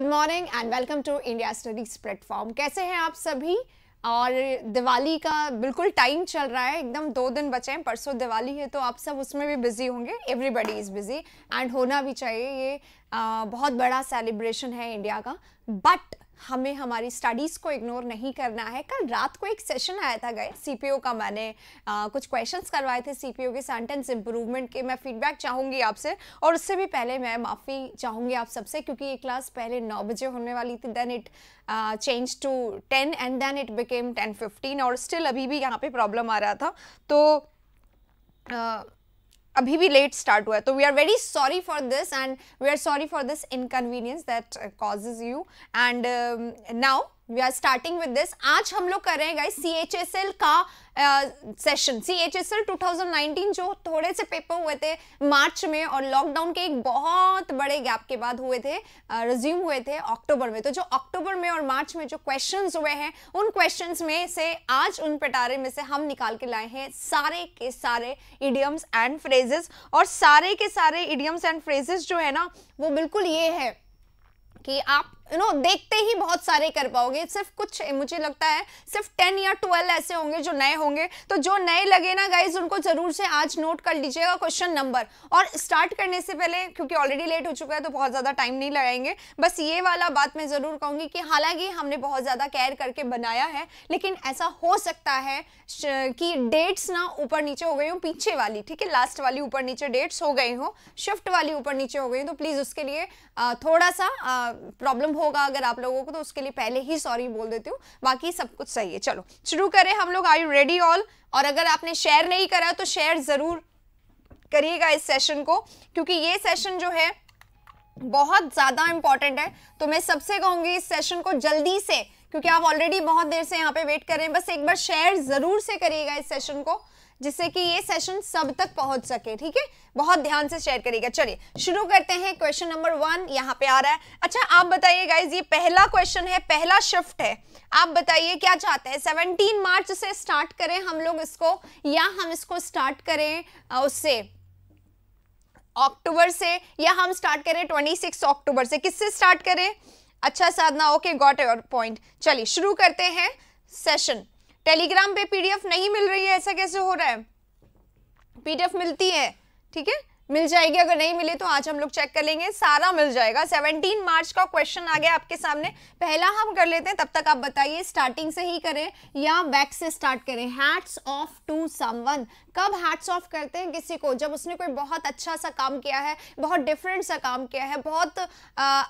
Good morning and welcome to India studies platform कैसे हैं आप सभी और दिवाली का बिल्कुल टाइम चल रहा है एकदम दो दिन बचे हैं परसों दिवाली है तो आप सब उसमें भी बिज़ी होंगे एवरीबडी इज़ बिज़ी एंड होना भी चाहिए ये आ, बहुत बड़ा सेलिब्रेशन है इंडिया का बट हमें हमारी स्टडीज़ को इग्नोर नहीं करना है कल रात को एक सेशन आया था गए सी का मैंने आ, कुछ क्वेश्चंस करवाए थे सी के सेंटेंस इंप्रूवमेंट के मैं फीडबैक चाहूँगी आपसे और उससे भी पहले मैं माफ़ी चाहूँगी आप सबसे क्योंकि ये क्लास पहले नौ बजे होने वाली थी then it change to ten and then it became ten fifteen और स्टिल अभी भी यहाँ पर प्रॉब्लम आ रहा था तो अभी भी लेट स्टार्ट हुआ है तो we are very sorry for this and we are sorry for this inconvenience that causes you and now we are starting with this आज हम लोग कर रहे हैं गाइस एल का session C H S L two thousand nineteen जो थोड़े से पेपर हुए थे मार्च में और लॉकडाउन के एक बहुत बड़े गैप के बाद हुए थे रिज्यूम uh, हुए थे अक्टूबर में तो जो अक्टूबर में और मार्च में जो क्वेश्चंस हुए हैं उन क्वेश्चंस में से आज उन पिटारे में से हम निकाल के लाए हैं सारे के सारे इडियम्स एंड फ्रेजेस और सारे के सारे इडियम्स एंड फ्रेजेस जो है ना वो बिल्कुल ये है कि आप यू नो देखते ही बहुत सारे कर पाओगे सिर्फ कुछ मुझे लगता है सिर्फ टेन या ट्वेल्व ऐसे होंगे जो नए होंगे तो जो नए लगे ना गाइज उनको जरूर से आज नोट कर लीजिएगा क्वेश्चन नंबर और स्टार्ट करने से पहले क्योंकि ऑलरेडी लेट हो चुका है तो बहुत ज़्यादा टाइम नहीं लगाएंगे बस ये वाला बात मैं ज़रूर कहूंगी कि हालांकि हमने बहुत ज़्यादा केयर करके बनाया है लेकिन ऐसा हो सकता है कि डेट्स ना ऊपर नीचे हो गई हो पीछे वाली ठीक है लास्ट वाली ऊपर नीचे डेट्स हो गई हो शिफ्ट वाली ऊपर नीचे हो गई तो प्लीज़ उसके लिए थोड़ा सा प्रॉब्लम होगा अगर आप लोगों को तो उसके लिए पहले ही सॉरी बोल देती हूँ बाकी सब कुछ सही है चलो शुरू करें हम लोग आई रेडी ऑल और अगर आपने शेयर नहीं करा तो शेयर ज़रूर करिएगा इस सेशन को क्योंकि ये सेशन जो है बहुत ज़्यादा इंपॉर्टेंट है तो मैं सबसे कहूंगी इस सेशन को जल्दी से क्योंकि आप ऑलरेडी बहुत देर से यहाँ पे वेट कर रहे हैं बस एक बार शेयर ज़रूर से करिएगा इस सेशन को जिससे कि ये सेशन सब तक पहुंच सके ठीक है बहुत ध्यान से शेयर करिएगा चलिए शुरू करते हैं क्वेश्चन नंबर वन यहाँ पे आ रहा है अच्छा आप बताइए गाइज ये पहला क्वेश्चन है पहला शिफ्ट है आप बताइए क्या चाहते हैं सेवनटीन मार्च से स्टार्ट करें हम लोग इसको या हम इसको स्टार्ट करें उससे अक्टूबर से या हम स्टार्ट करें सिक्स अक्टूबर से किससे स्टार्ट करें अच्छा Sadhana okay got your point चलिए शुरू करते हैं सेशन टेलीग्राम पे पीडीएफ नहीं मिल रही है ऐसा कैसे हो रहा है पीडीएफ मिलती है ठीक है मिल जाएगी अगर नहीं मिले तो आज हम लोग चेक कर लेंगे सारा मिल जाएगा 17 मार्च का क्वेश्चन आ गया आपके सामने पहला हम कर लेते हैं तब तक आप बताइए स्टार्टिंग से ही करें या बैक से स्टार्ट करें हैट्स ऑफ टू समवन कब हैट्स ऑफ करते हैं किसी को जब उसने कोई बहुत अच्छा सा काम किया है बहुत डिफरेंट सा काम किया है बहुत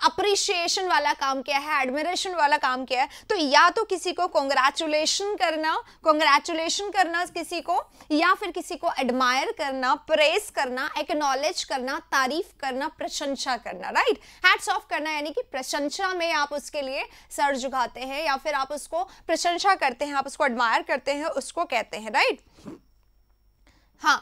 अप्रिशिएशन वाला काम किया है एडमिरेशन वाला काम किया है तो या तो किसी को कॉन्ग्रेचुलेशन करना कॉन्ग्रेचुलेशन करना किसी को या फिर किसी को एडमायर करना प्रेस करना एक्नॉलेज करना तारीफ करना प्रशंसा करना राइट हैट्स ऑफ करना यानी कि प्रशंसा में आप उसके लिए सर झुकाते हैं या फिर आप उसको प्रशंसा करते हैं आप उसको एडमायर करते हैं उसको कहते हैं राइट हाँ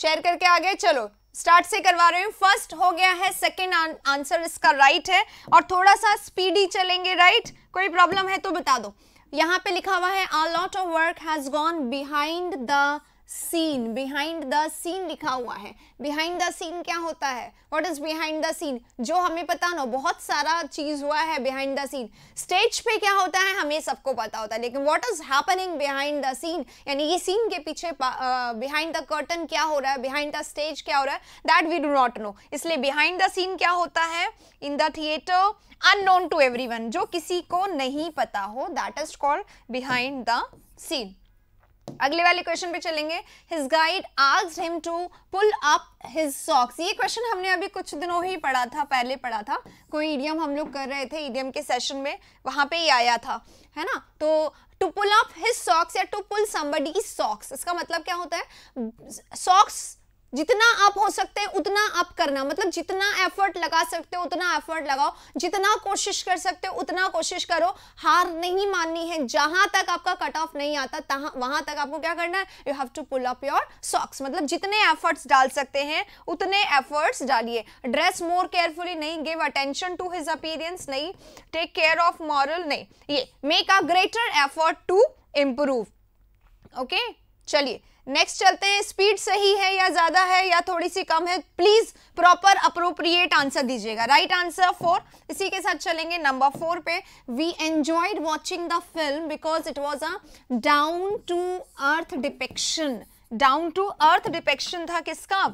शेयर करके आगे चलो स्टार्ट से करवा रही हूँ फर्स्ट हो गया है सेकेंड आंसर इसका राइट है और थोड़ा सा स्पीडी चलेंगे राइट कोई प्रॉब्लम है तो बता दो यहाँ पे लिखा हुआ है a lot of work has gone behind the scene behind the scene लिखा हुआ है बिहाइंड द सीन क्या होता है what is behind the scene जो हमें पता ना बहुत सारा चीज हुआ है बिहाइंड द सीन स्टेज पे क्या होता है हमें सबको पता होता है लेकिन what is happening behind the scene यानी ये सीन के पीछे बिहाइंड द कर्टन क्या हो रहा है बिहाइंड द स्टेज क्या हो रहा है that we do not know इसलिए बिहाइंड द सीन क्या होता है in the theatre unknown to one जो किसी को नहीं पता हो that is called behind the scene अगले वाले क्वेश्चन पे चलेंगे his guide asked him to pull up his socks ये क्वेश्चन हमने अभी कुछ दिनों ही पढ़ा था पहले पढ़ा था कोई ईडियम हम लोग कर रहे थे ईडियम के सेशन में वहां पे ही आया था है ना तो to pull up his socks या टू पुल समबडी की सॉक्स इसका मतलब क्या होता है सॉक्स जितना आप हो सकते हैं उतना आप करना मतलब जितना एफर्ट लगा सकते हो उतना एफर्ट लगाओ जितना कोशिश कर सकते हो उतना कोशिश करो हार नहीं माननी है जहां तक आपका कट ऑफ नहीं आता वहां तक आपको क्या करना है you have to pull up your socks मतलब जितने एफर्ट्स डाल सकते हैं उतने एफर्ट्स डालिए ड्रेस मोर केयरफुली नहीं give attention to his appearance नहीं टेक केयर ऑफ मॉरल नहीं ये make a greater effort to improve okay चलिए नेक्स्ट चलते हैं स्पीड सही है या ज्यादा है या थोड़ी सी कम है प्लीज प्रॉपर अप्रोप्रिएट आंसर दीजिएगा राइट आंसर फोर इसी के साथ चलेंगे नंबर फोर पे we enjoyed watching the film because it was a down to earth depiction down to earth depiction था किसका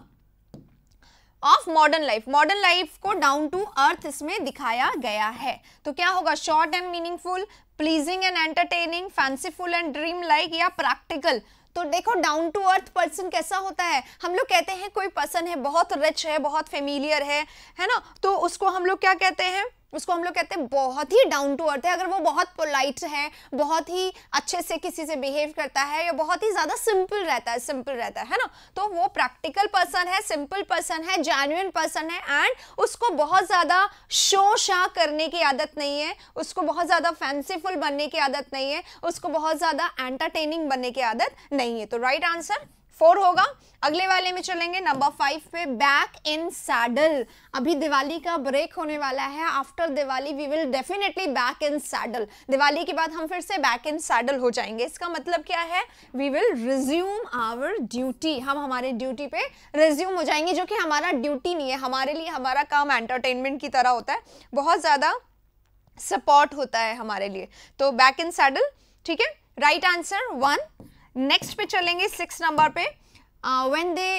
of modern life modern life को down to earth इसमें दिखाया गया है तो क्या होगा short and meaningful pleasing and entertaining fanciful and dream like या प्रैक्टिकल तो देखो डाउन टू अर्थ पर्सन कैसा होता है हम लोग कहते हैं कोई पर्सन है बहुत रिच है बहुत फेमिलियर है है ना तो उसको हम लोग क्या कहते हैं उसको हम लोग कहते हैं बहुत ही डाउन टू अर्थ है अगर वो बहुत पोलाइट है बहुत ही अच्छे से किसी से बिहेव करता है या बहुत ही ज़्यादा सिंपल रहता है सिंपल रहता है ना तो वो प्रैक्टिकल पर्सन है सिंपल पर्सन है जैन्यून पर्सन है एंड उसको बहुत ज़्यादा शो शा करने की आदत नहीं है उसको बहुत ज़्यादा फैंसीफुल बनने की आदत नहीं है उसको बहुत ज़्यादा एंटरटेनिंग बनने की आदत नहीं है तो राइट right आंसर फोर होगा अगले वाले में चलेंगे नंबर फाइव पे बैक इन सैडल अभी दिवाली का ब्रेक होने वाला है after Diwali we will definitely back in saddle Diwali के बाद हम फिर से बैक इन सैडल हो जाएंगे इसका मतलब क्या है we will resume our duty हम हमारे ड्यूटी पे रिज्यूम हो जाएंगे जो कि हमारा ड्यूटी नहीं है हमारे लिए हमारा काम एंटरटेनमेंट की तरह होता है बहुत ज़्यादा सपोर्ट होता है हमारे लिए तो बैक इन सैडल ठीक है राइट आंसर वन नेक्स्ट पे चलेंगे सिक्स नंबर पे when they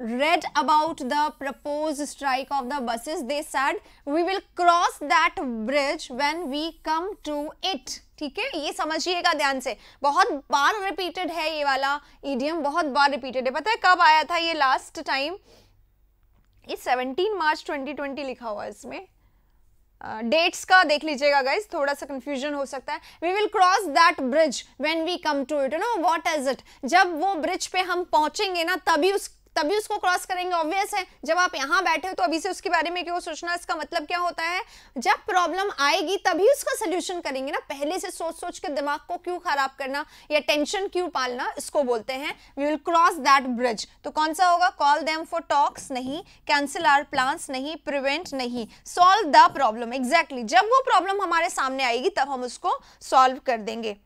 read about the propose strike of the buses they said we will cross that bridge when we come to it ठीक है ये समझिएगा ध्यान से बहुत बार रिपीटेड है ये वाला ईडियम बहुत बार रिपीटेड है पता है कब आया था ये लास्ट टाइम ये 17 मार्च 2020 लिखा हुआ है इसमें डेट्स uh, का देख लीजिएगा गाइज थोड़ा सा कंफ्यूजन हो सकता है we will cross that bridge when we come to it you know what is it जब वो ब्रिज पे हम पहुंचेंगे ना तभी उस तभी उसको क्रॉस करेंगे ऑब्वियस है जब आप यहाँ बैठे हो तो अभी से उसके बारे में क्यों सोचना इसका मतलब क्या होता है जब प्रॉब्लम आएगी तभी उसका सोल्यूशन करेंगे ना पहले से सोच सोच के दिमाग को क्यों खराब करना या टेंशन क्यों पालना इसको बोलते हैं we will cross that bridge तो कौन सा होगा कॉल देम फॉर टॉक्स नहीं कैंसिल आर प्लान नहीं प्रिवेंट नहीं सॉल्व द प्रॉब्लम एग्जैक्टली जब वो प्रॉब्लम हमारे सामने आएगी तब हम उसको सॉल्व कर देंगे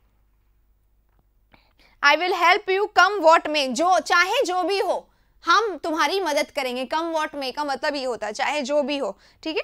I will help you come what में जो चाहे जो भी हो हम तुम्हारी मदद करेंगे कम वॉट में का मतलब ये होता है चाहे जो भी हो ठीक है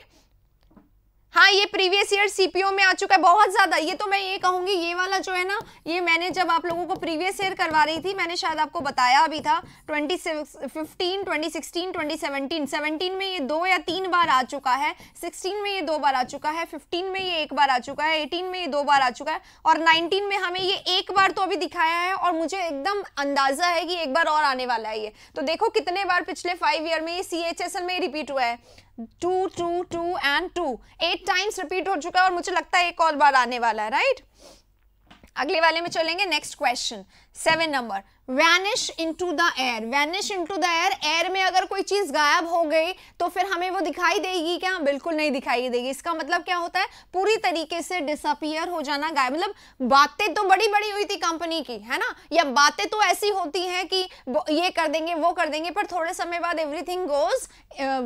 हाँ ये प्रीवियस ईयर सीपीओ में आ चुका है बहुत ज़्यादा ये तो मैं ये कहूंगी ये वाला जो है ना ये मैंने जब आप लोगों को प्रीवियस ईयर करवा रही थी मैंने शायद आपको बताया भी था twenty fifteen twenty sixteen twenty seventeen seventeen में ये दो या तीन बार आ चुका है सिक्सटीन में ये दो बार आ चुका है फिफ्टीन में ये एक बार आ चुका है एटीन में ये दो बार आ चुका है और नाइनटीन में हमें ये एक बार तो अभी दिखाया है और मुझे एकदम अंदाज़ा है कि एक बार और आने वाला है ये तो देखो कितने बार पिछले फाइव ईयर में ये सी में रिपीट हुआ है two two two and two eight times repeat हो चुका है और मुझे लगता है एक और बार आने वाला है राइट right? अगले वाले में चलेंगे next question seven number vanish to the air vanish to the air air में अगर कोई चीज़ गायब हो गई तो फिर हमें वो दिखाई देगी क्या बिल्कुल नहीं दिखाई देगी इसका मतलब क्या होता है पूरी तरीके से डिसअपियर हो जाना गायब मतलब बातें तो बड़ी बड़ी हुई थी कंपनी की है ना या बातें तो ऐसी होती हैं कि ये कर देंगे वो कर देंगे पर थोड़े समय बाद everything goes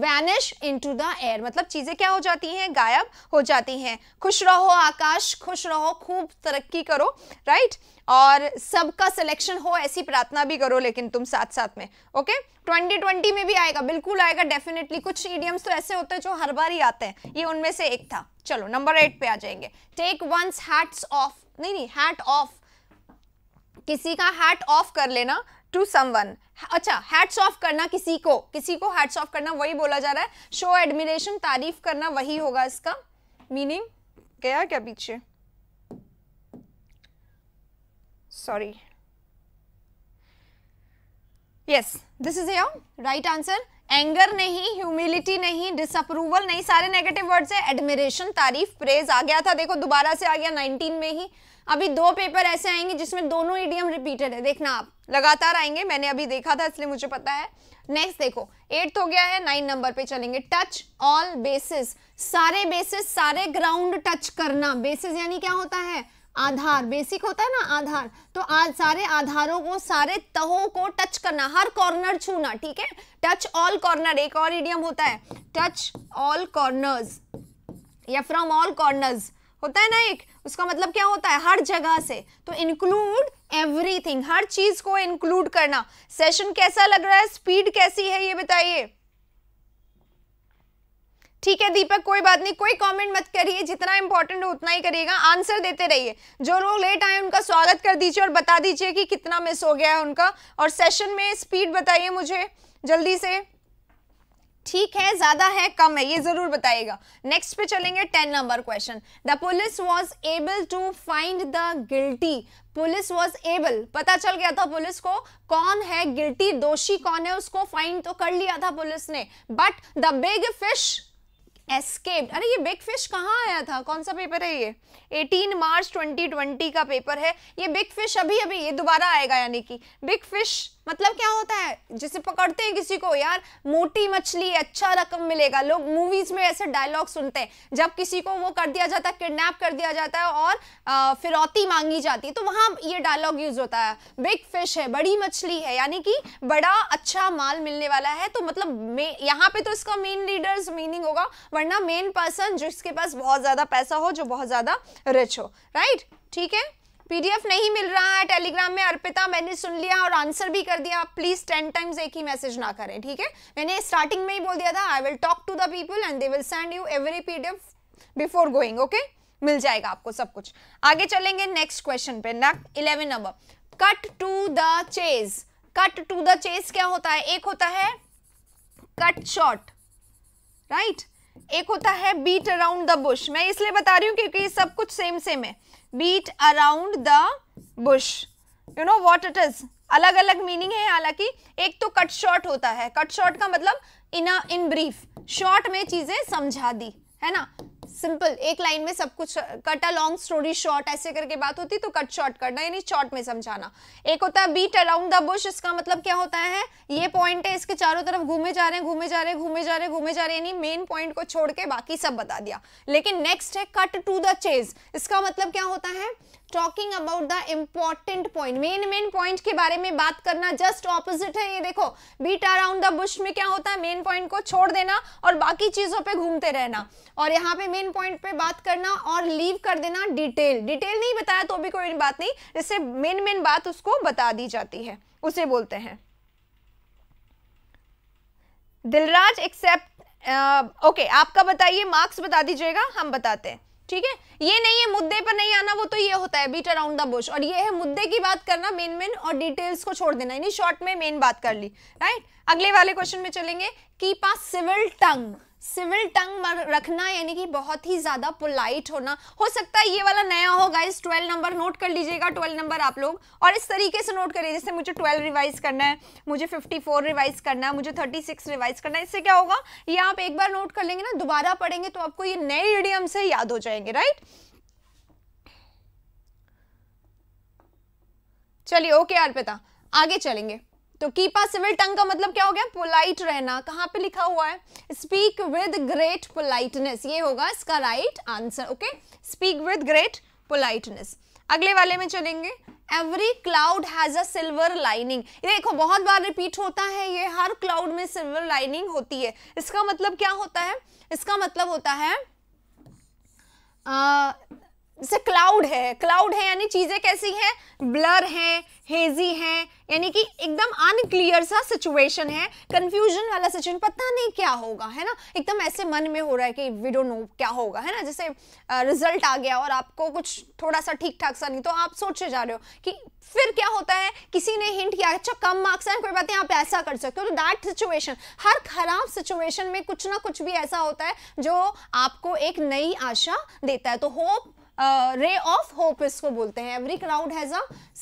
vanish to the air मतलब चीज़ें क्या हो जाती हैं गायब हो जाती हैं खुश रहो आकाश खुश रहो खूब तरक्की करो राइट और सबका सिलेक्शन हो ऐसी प्रार्थना भी करो लेकिन तुम साथ साथ में ओके 2020 में भी आएगा बिल्कुल आएगा डेफिनेटली कुछ ईडियम्स तो ऐसे होते हैं जो हर बार ही आते हैं ये उनमें से एक था चलो नंबर एट पे आ जाएंगे टेक वंस हैट्स ऑफ नहीं नहीं हैट ऑफ किसी का हैट ऑफ कर लेना टू समवन अच्छा हैट्स ऑफ करना किसी को किसी को हैट्स ऑफ करना वही बोला जा रहा है शो एडमिनेशन तारीफ करना वही होगा इसका मीनिंग गया क्या पीछे sorry yes this is your right answer anger नहीं ह्यूमिलिटी नहीं डिसअप्रूवल नहीं सारे नेगेटिव वर्ड्स है एडमिरेशन तारीफ प्रेज आ गया था देखो दोबारा से आ गया 19 में ही अभी दो पेपर ऐसे आएंगे जिसमें दोनों ईडियम रिपीटेड है देखना आप लगातार आएंगे मैंने अभी देखा था इसलिए मुझे पता है नेक्स्ट देखो एट्थ हो गया है नाइन नंबर पे चलेंगे टच ऑल बेसिस सारे बेसिस सारे ग्राउंड टच करना बेसिस यानी क्या होता है आधार बेसिक होता है ना आधार तो आज सारे आधारों को सारे तहों को टच करना हर कॉर्नर छूना ठीक है टच ऑल कॉर्नर एक और इडियम होता है टच ऑल कॉर्नर्स या फ्रॉम ऑल कॉर्नर्स होता है ना एक उसका मतलब क्या होता है हर जगह से तो इंक्लूड एवरीथिंग हर चीज को इंक्लूड करना सेशन कैसा लग रहा है स्पीड कैसी है ये बताइए ठीक है दीपक कोई बात नहीं कोई कमेंट मत करिए जितना इंपॉर्टेंट हो उतना ही करिएगा आंसर देते रहिए जो लोग लेट आए उनका स्वागत कर दीजिए और बता दीजिए कि कितना मिस हो गया है उनका और सेशन में स्पीड बताइए मुझे जल्दी से ठीक है ज्यादा है कम है ये जरूर बताइएगा नेक्स्ट पे चलेंगे ten number question the police was able to find the guilty police was able पता चल गया था पुलिस को कौन है गिल्टी दोषी कौन है उसको फाइंड तो कर लिया था पुलिस ने but the big fish escaped अरे ये बिग फिश कहाँ आया था कौन सा पेपर है ये 18 मार्च 2020 का पेपर है ये बिग फिश अभी अभी ये दोबारा आएगा यानी कि बिग फिश मतलब क्या होता है जिसे पकड़ते हैं किसी को यार मोटी मछली अच्छा रकम मिलेगा लोग मूवीज में ऐसे डायलॉग सुनते हैं जब किसी को वो कर दिया जाता है किडनैप कर दिया जाता है और फिरौती मांगी जाती है तो वहां ये डायलॉग यूज होता है बिग फिश है बड़ी मछली है यानी कि बड़ा अच्छा माल मिलने वाला है तो मतलब यहाँ पे तो इसका मेन लीडर्स मीनिंग होगा वरना मेन पर्सन जिसके पास बहुत ज़्यादा पैसा हो जो बहुत ज़्यादा रिच हो राइट ठीक है पीडीएफ नहीं मिल रहा है टेलीग्राम में अर्पिता मैंने सुन लिया और आंसर भी कर दिया प्लीज टेन टाइम्स एक ही मैसेज ना करें ठीक है मैंने स्टार्टिंग में ही बोल दिया था I will talk to the people and they will send you every PDF before going okay मिल जाएगा आपको सब कुछ आगे चलेंगे नेक्स्ट क्वेश्चन पे eleven number cut to the chase cut to the chase क्या होता है एक होता है कट शॉर्ट राइट एक होता है बीट अराउंड द बुश मैं इसलिए बता रही हूँ क्योंकि ये सब कुछ सेम सेम है beat around the bush you know what it is अलग अलग मीनिंग है हालांकि एक तो कट शॉर्ट होता है कट शॉर्ट का मतलब इन इन ब्रीफ शॉर्ट में चीजें समझा दी है ना सिंपल एक लाइन में सब कुछ cut a long story short ऐसे करके बात होती तो कट शॉर्ट करना यानी शॉर्ट में समझाना एक होता है बीट अराउंड द बुश इसका मतलब क्या होता है ये पॉइंट है इसके चारों तरफ घूमे जा रहे हैं घूमे जा रहे हैं घूमे जा रहे हैं घूमे जा रहे हैं यानी मेन पॉइंट को छोड़ के बाकी सब बता दिया लेकिन नेक्स्ट है कट टू द चेज इसका मतलब क्या होता है talking about the important point main main point के बारे में बात करना जस्ट ऑपोजिट है ये देखो बीट अराउंड द बुश में क्या होता है मेन पॉइंट को छोड़ देना और बाकी चीजों पे घूमते रहना और यहाँ पे मेन पॉइंट पे बात करना और लीव कर देना डिटेल डिटेल नहीं बताया तो भी कोई बात नहीं जिससे मेन मेन बात उसको बता दी जाती है उसे बोलते हैं दिलराज एक्सेप्ट ओके आपका बताइए मार्क्स बता दीजिएगा हम बताते हैं ठीक है ये नहीं है मुद्दे पर नहीं आना वो तो ये होता है बीट अराउंड द बुश और ये है मुद्दे की बात करना मेन मेन और डिटेल्स को छोड़ देना यानी शॉर्ट में मेन बात कर ली राइट अगले वाले क्वेश्चन में चलेंगे keep a civil tongue civil tongue रखना यानी कि बहुत ही ज़्यादा पोलाइट होना हो सकता है ये वाला नया हो गाइज ट्वेल्व नंबर नोट कर लीजिएगा ट्वेल्व नंबर आप लोग और इस तरीके से नोट करिए जैसे मुझे ट्वेल्व रिवाइज करना है मुझे फिफ्टी फोर रिवाइज करना है मुझे थर्टी सिक्स रिवाइज करना है इससे क्या होगा ये आप एक बार नोट कर लेंगे ना दोबारा पढ़ेंगे तो आपको ये नए इडियम से याद हो जाएंगे राइट चलिए ओके अर्पिता आगे चलेंगे तो कीपा सिविल टंग का मतलब क्या हो गया पोलाइट रहना कहां पे लिखा हुआ है स्पीक विद ग्रेट पोलाइटनेस ये होगा इसका right answer okay speak with great politeness अगले वाले में चलेंगे every cloud has a silver lining देखो बहुत बार रिपीट होता है ये हर क्लाउड में सिल्वर लाइनिंग होती है इसका मतलब क्या होता है इसका मतलब होता है आ, जैसे क्लाउड है क्लाउड है यानी चीज़ें कैसी हैं ब्लर हैं हेजी हैं यानी कि एकदम अनक्लियर सा सिचुएशन है कंफ्यूजन वाला सिचुएशन पता नहीं क्या होगा है ना एकदम ऐसे मन में हो रहा है कि वी डोंट नो क्या होगा है ना जैसे रिजल्ट आ गया और आपको कुछ थोड़ा सा ठीक ठाक सा नहीं तो आप सोचे जा रहे हो कि फिर क्या होता है किसी ने हिंट किया अच्छा कम मार्क्स हैं कोई बात नहीं आप ऐसा कर सकते हो तो दैट सिचुएशन हर खराब सिचुएशन में कुछ ना कुछ भी ऐसा होता है जो आपको एक नई आशा देता है तो होप रे ऑफ होप इसको बोलते हैं every cloud has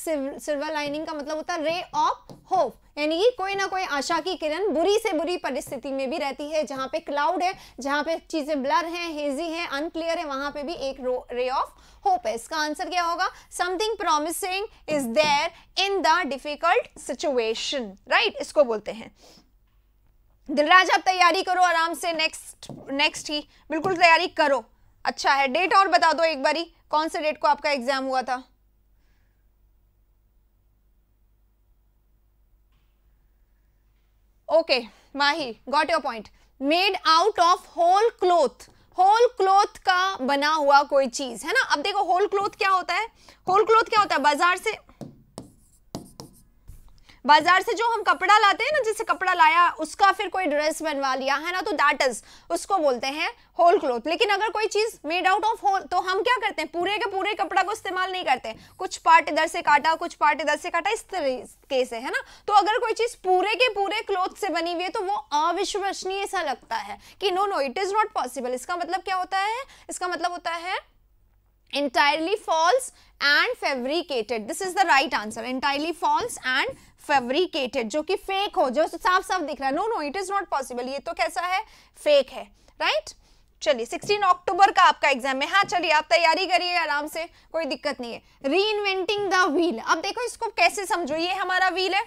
silver lining का मतलब होता है रे ऑफ होप यानी कि कोई ना कोई आशा की किरण बुरी से बुरी परिस्थिति में भी रहती है जहां पे क्लाउड है जहां पे चीज़ें ब्लर हैं हेजी हैं अनक्लियर है वहां पे भी एक रे ऑफ होप है इसका आंसर क्या होगा something promising is there in the difficult situation right इसको बोलते हैं दिलराज आप तैयारी करो आराम से नेक्स्ट नेक्स्ट ही बिल्कुल तैयारी करो अच्छा है डेट और बता दो एक बारी कौन से डेट को आपका एग्जाम हुआ था okay Mahi got your point made out of whole cloth whole cloth का बना हुआ कोई चीज है ना अब देखो होल क्लोथ क्या होता है होल क्लोथ क्या होता है बाजार से बाजार से जो हम कपड़ा लाते हैं ना जैसे कपड़ा लाया उसका फिर कोई ड्रेस बनवा लिया है ना तो दैट इज उसको बोलते हैं होल क्लोथ लेकिन अगर कोई चीज मेड आउट ऑफ होल तो हम क्या करते हैं पूरे के पूरे कपड़ा को इस्तेमाल नहीं करते कुछ पार्ट इधर से काटा कुछ पार्ट इधर से काटा इस तरीके से है ना तो अगर कोई चीज पूरे के पूरे क्लोथ से बनी हुई है तो वो अविश्वसनीय सा लगता है कि no no it is not possible इसका मतलब क्या होता है इसका मतलब होता है entirely false and fabricated this is the right answer entirely false and fabricated jo ki fake ho jo saaf saaf dikh raha no no it is not possible ye to kaisa hai fake hai right चलिए 16 अक्टूबर का आपका exam है हाँ चलिए आप तैयारी करिए आराम से कोई दिक्कत नहीं है री इन्वेंटिंग द व्हील अब देखो इसको कैसे समझो ये हमारा व्हील है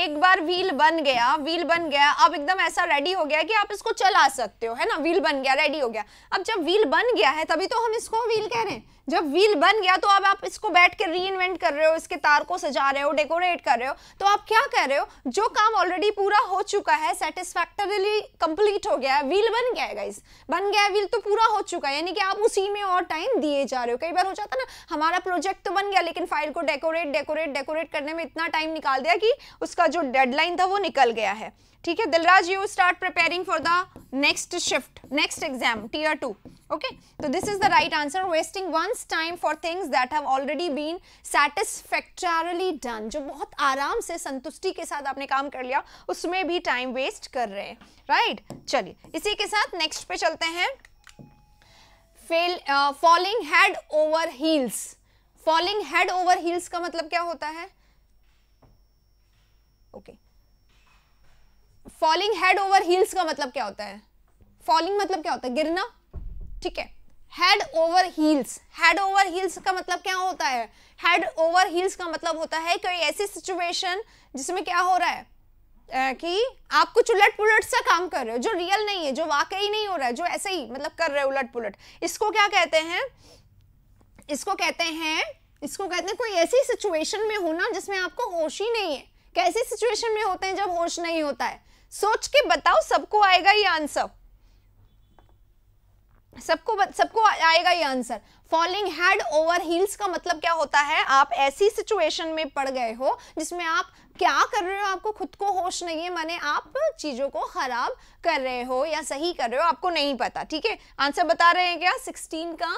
एक बार व्हील बन गया व्हील बन गया अब एकदम ऐसा रेडी हो गया कि आप इसको चला सकते हो है ना व्हील बन गया रेडी हो गया अब जब व्हील बन गया है तभी तो हम इसको व्हील कह रहे हैं जब व्हील बन गया तो अब आप इसको बैठ के री इन्वेंट कर रहे हो इसके तार को सजा रहे हो डेकोरेट कर रहे हो तो आप क्या कर रहे हो जो काम ऑलरेडी पूरा हो चुका है सेटिस्फैक्टरीली कंप्लीट हो गया है व्हील बन गया है गाइज बन गया है व्हील तो पूरा हो चुका है यानी कि आप उसी में और टाइम दिए जा रहे हो कई बार हो जाता ना हमारा प्रोजेक्ट तो बन गया लेकिन फाइल को डेकोरेट डेकोरेट डेकोरेट करने में इतना टाइम निकाल दिया कि उसका जो डेडलाइन था वो निकल गया है ठीक है Dilraj you start preparing for the next shift next exam tier two okay तो this is the right answer wasting one's time for things that have already been satisfactorily done जो बहुत आराम से संतुष्टि के साथ आपने काम कर लिया उसमें भी टाइम वेस्ट कर रहे हैं राइट right? चलिए इसी के साथ नेक्स्ट पे चलते हैं fell falling head over heels falling head over heels का मतलब क्या होता है okay okay. Falling head over heels का मतलब क्या होता है फॉलिंग मतलब क्या होता है गिरना ठीक है head over heels head over heels का मतलब क्या होता है हेड ओवर हील्स का मतलब होता है कोई ऐसी सिचुएशन जिसमें क्या हो रहा है आ, कि आप कुछ उलट पुलट सा काम कर रहे हो जो रियल नहीं है जो वाकई नहीं हो रहा है जो ऐसे ही मतलब कर रहे हो उलट पुलट इसको क्या कहते हैं इसको कहते हैं इसको कहते हैं कोई ऐसी सिचुएशन में होना जिसमें आपको होश ही नहीं है कैसी सिचुएशन में होते हैं जब होश नहीं होता है सोच के बताओ सबको आएगा ये आंसर सबको सबको आएगा ये answer falling head over heels का मतलब क्या होता है आप ऐसी सिचुएशन में पड़ गए हो जिसमें आप क्या कर रहे हो आपको खुद को होश नहीं है माने आप चीज़ों को ख़राब कर रहे हो या सही कर रहे हो आपको नहीं पता ठीक है आंसर बता रहे हैं क्या सिक्सटीन का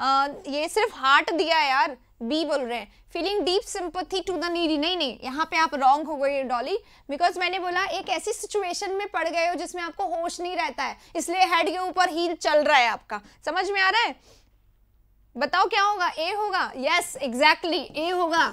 आ, ये सिर्फ हार्ट दिया यार बी बोल रहे हैं feeling deep sympathy to the needy नहीं नहीं यहाँ पे आप रॉन्ग हो गई डॉली बिकॉज मैंने बोला एक ऐसी सिचुएशन में पड़ गए हो जिसमें आपको होश नहीं रहता है इसलिए हेड के ऊपर हील चल रहा है आपका समझ में आ रहा है बताओ क्या होगा ए होगा यस एग्जैक्टली ए होगा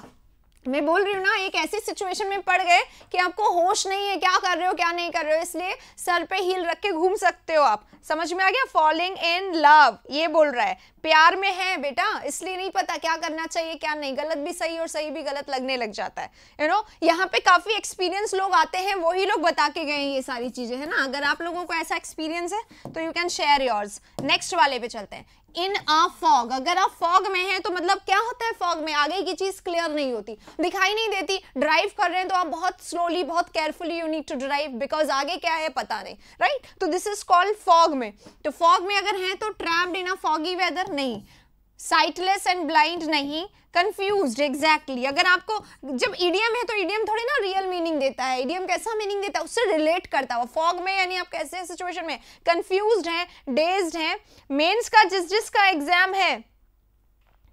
मैं बोल रही हूँ ना एक ऐसी सिचुएशन में पड़ गए कि आपको होश नहीं है क्या कर रहे हो क्या नहीं कर रहे हो इसलिए सर पे हील रख के घूम सकते हो आप समझ में आ गया फॉलिंग इन लव ये बोल रहा है प्यार में है बेटा इसलिए नहीं पता क्या करना चाहिए क्या नहीं गलत भी सही और सही भी गलत लगने लग जाता है यू नो यहाँ पे काफ़ी एक्सपीरियंस लोग आते हैं वही लोग बता के गए ये सारी चीज़ें है ना अगर आप लोगों को ऐसा एक्सपीरियंस है तो you can share yours next वाले पे चलते हैं इन आ फॉग अगर आप फॉग में हैं तो मतलब क्या होता है फॉग में आगे की चीज़ क्लियर नहीं होती दिखाई नहीं देती ड्राइव कर रहे हैं तो आप बहुत स्लोली बहुत carefully you need to drive because आगे क्या है पता नहीं राइट right? तो दिस इज कॉल्ड फॉग में तो फॉग में अगर हैं तो trapped in a foggy weather नहीं साइटलेस एंड ब्लाइंड नहीं कंफ्यूज एग्जैक्टली अगर आपको जब ईडीएम है तो ईडीएम थोड़ी ना रियल मीनिंग देता है ईडीएम कैसा मीनिंग देता है उससे रिलेट करता है फॉग में यानी आप कैसे सिचुएशन में कंफ्यूज हैं डेज्ड हैं मेंस का जिस जिस का एग्जाम है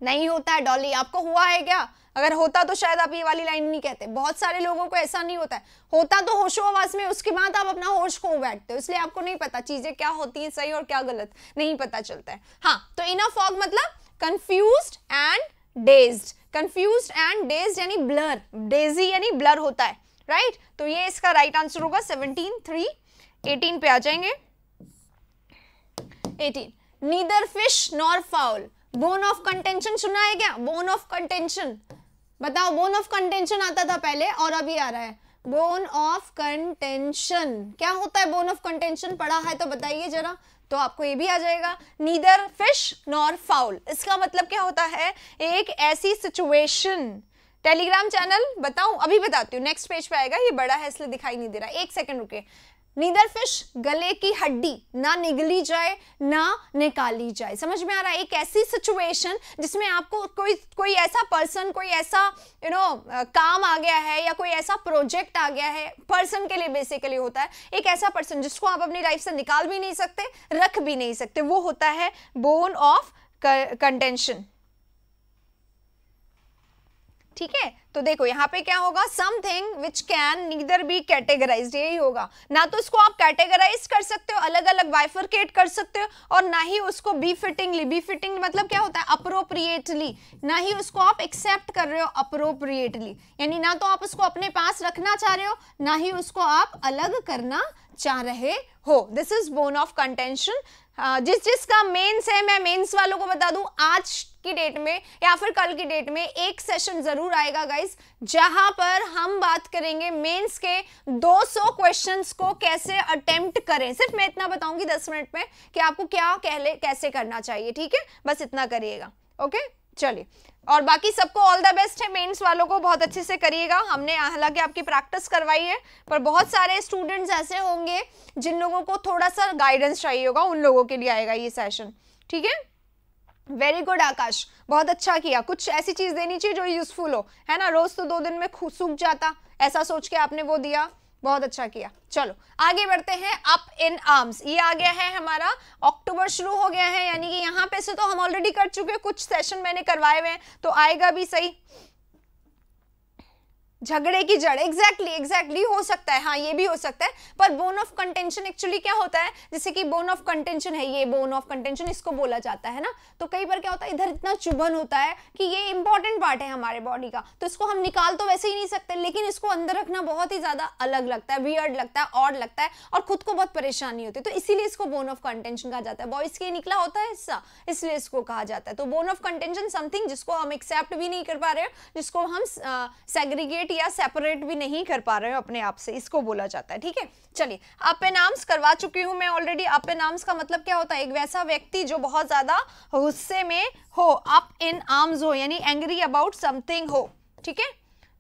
नहीं होता है डॉली आपको हुआ है क्या अगर होता तो शायद आप ये वाली लाइन नहीं कहते बहुत सारे लोगों को ऐसा नहीं होता है होता तो होशो आवाज में उसके बाद आप अपना होश खो बैठते हो इसलिए आपको नहीं पता चीजें क्या होती हैं सही और क्या गलत नहीं पता चलता है हाँ तो इनफ फॉग मतलब confuse and dazed confuse and dazed यानी ब्लर डेजी यानी ब्लर होता है राइट right? तो ये इसका राइट right आंसर होगा सेवनटीन थ्री एटीन पे आ जाएंगे eighteen neither fish nor fowl bone of contention सुना है क्या बोन ऑफ कंटेंशन बताओ बोन ऑफ कंटेंशन आता था पहले और अभी आ रहा है बोन ऑफ कंटेंशन क्या होता है बोन ऑफ कंटेंशन पढ़ा है तो बताइए जरा तो आपको ये भी आ जाएगा नीदर फिश नॉर फाउल इसका मतलब क्या होता है एक ऐसी सिचुएशन टेलीग्राम चैनल बताऊं अभी बताती हूँ नेक्स्ट पेज पे आएगा ये बड़ा है इसलिए दिखाई नहीं दे रहा एक सेकंड रुके नीदर फिश गले की हड्डी ना निगली जाए ना निकाली जाए समझ में आ रहा है एक ऐसी सिचुएशन जिसमें आपको कोई कोई ऐसा पर्सन कोई ऐसा यू नो काम आ गया है या कोई ऐसा प्रोजेक्ट आ गया है पर्सन के लिए बेसिकली होता है एक ऐसा पर्सन जिसको आप अपनी लाइफ से निकाल भी नहीं सकते रख भी नहीं सकते वो होता है बोन ऑफ कंटेंशन ठीक है तो देखो यहाँ पे क्या होगा something which can neither be categorise यही होगा ना तो इसको आप कैटेगराइज कर सकते हो अलग अलग वाइफरकेट कर सकते हो और ना ही उसको बी फिटिंगली बी फिटिंग मतलब क्या होता है अप्रोप्रिएटली ना ही उसको आप एक्सेप्ट कर रहे हो अप्रोप्रिएटली यानी ना तो आप उसको अपने पास रखना चाह रहे हो ना ही उसको आप अलग करना चाह रहे हो this is bone of contention हाँ, जिस जिस का मेंस है मैं मेंस वालों को बता दूं आज की डेट में या फिर कल की डेट में एक सेशन जरूर आएगा गाइज जहां पर हम बात करेंगे मेंस के 200 क्वेश्चंस को कैसे अटेम्प्ट करें सिर्फ मैं इतना बताऊंगी 10 मिनट में कि आपको क्या कहले कैसे करना चाहिए ठीक है बस इतना करिएगा ओके चलिए और बाकी सबको ऑल द बेस्ट है मेंस वालों को बहुत अच्छे से करिएगा हमने हालांकि आपकी प्रैक्टिस करवाई है पर बहुत सारे स्टूडेंट्स ऐसे होंगे जिन लोगों को थोड़ा सा गाइडेंस चाहिए होगा उन लोगों के लिए आएगा ये सेशन ठीक है वेरी गुड आकाश बहुत अच्छा किया कुछ ऐसी चीज़ देनी चाहिए जो यूज़फुल हो है ना रोज़ तो दो दिन में सूख जाता ऐसा सोच के आपने वो दिया बहुत अच्छा किया चलो आगे बढ़ते हैं अप इन आर्म्स ये आ गया है हमारा अक्टूबर शुरू हो गया है यानी कि यहाँ पे से तो हम ऑलरेडी कर चुके कुछ सेशन मैंने करवाए हुए हैं तो आएगा भी सही झगड़े की जड़ एग्जैक्टली exactly, एग्जैक्टली exactly, हो सकता है हाँ ये भी हो सकता है पर बोन ऑफ कंटेंशन एक्चुअली क्या होता है जैसे कि बोन ऑफ कंटेंशन है ये बोन ऑफ कंटेंशन इसको बोला जाता है ना तो कई बार क्या होता है इधर इतना चुभन होता है कि ये इंपॉर्टेंट पार्ट है हमारे बॉडी का तो इसको हम निकाल तो वैसे ही नहीं सकते लेकिन इसको अंदर रखना बहुत ही ज़्यादा अलग लगता है वियर्ड लगता है और लगता है और खुद को बहुत परेशानी होती है तो इसीलिए इसको बोन ऑफ कंटेंशन कहा जाता है बॉइस के निकला होता है हिस्सा इसलिए इसको कहा जाता है तो बोन ऑफ कंटेंशन समथिंग जिसको हम एक्सेप्ट भी नहीं कर पा रहे जिसको हम सेग्रीगेट सेपरेट या सेपरेट भी नहीं कर पा रहे हो अपने आप से इसको बोला जाता है ठीक है चलिए अप एन आर्म्स करवा चुकी हूँ मैं ऑलरेडी अप एन आर्म्स का मतलब क्या होता है एक वैसा व्यक्ति जो बहुत ज़्यादा गुस्से में हो अप इन आर्म्स हो यानी एंग्री अबाउट समथिंग हो ठीक है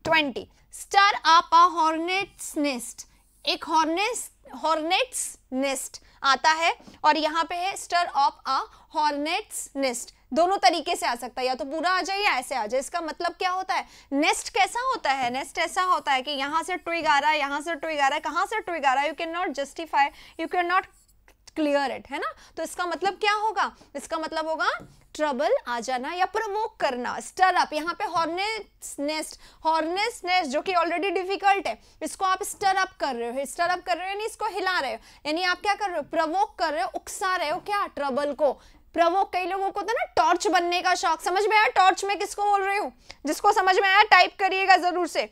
ट्वेंटी स्टार आप हॉर्नेट्स नेस्ट एक हॉर्नेस हॉर्नेट्स नेस्ट आता है और यहाँ पे है stir of a hornet's nest दोनों तरीके से आ सकता है या तो पूरा आ जाए या ऐसे आ जाए इसका मतलब क्या होता है नेस्ट कैसा होता है नेस्ट ऐसा होता है कि यहाँ से ट्विग आ रहा है यहाँ से ट्विग आ रहा है कहाँ से ट्विग आ रहा है you can not justify you can not clear it है ना तो इसका मतलब क्या होगा इसका मतलब होगा ट्रबल आ जाना या प्रमोक करना स्टर अप यहाँ पे हॉर्नेस नेस्ट हॉर्नेस नेस्ट जो कि ऑलरेडी डिफिकल्ट है इसको आप स्टर अप कर रहे हो स्टर अप कर रहे हो यानी इसको हिला रहे हो यानी आप क्या कर रहे हो प्रमोक कर रहे हो उकसा रहे हो क्या ट्रबल को प्रवो कई लोगों को तो ना टॉर्च बनने का शौक समझ में आया टॉर्च में किसको बोल रही हूँ जिसको समझ में आया टाइप करिएगा जरूर से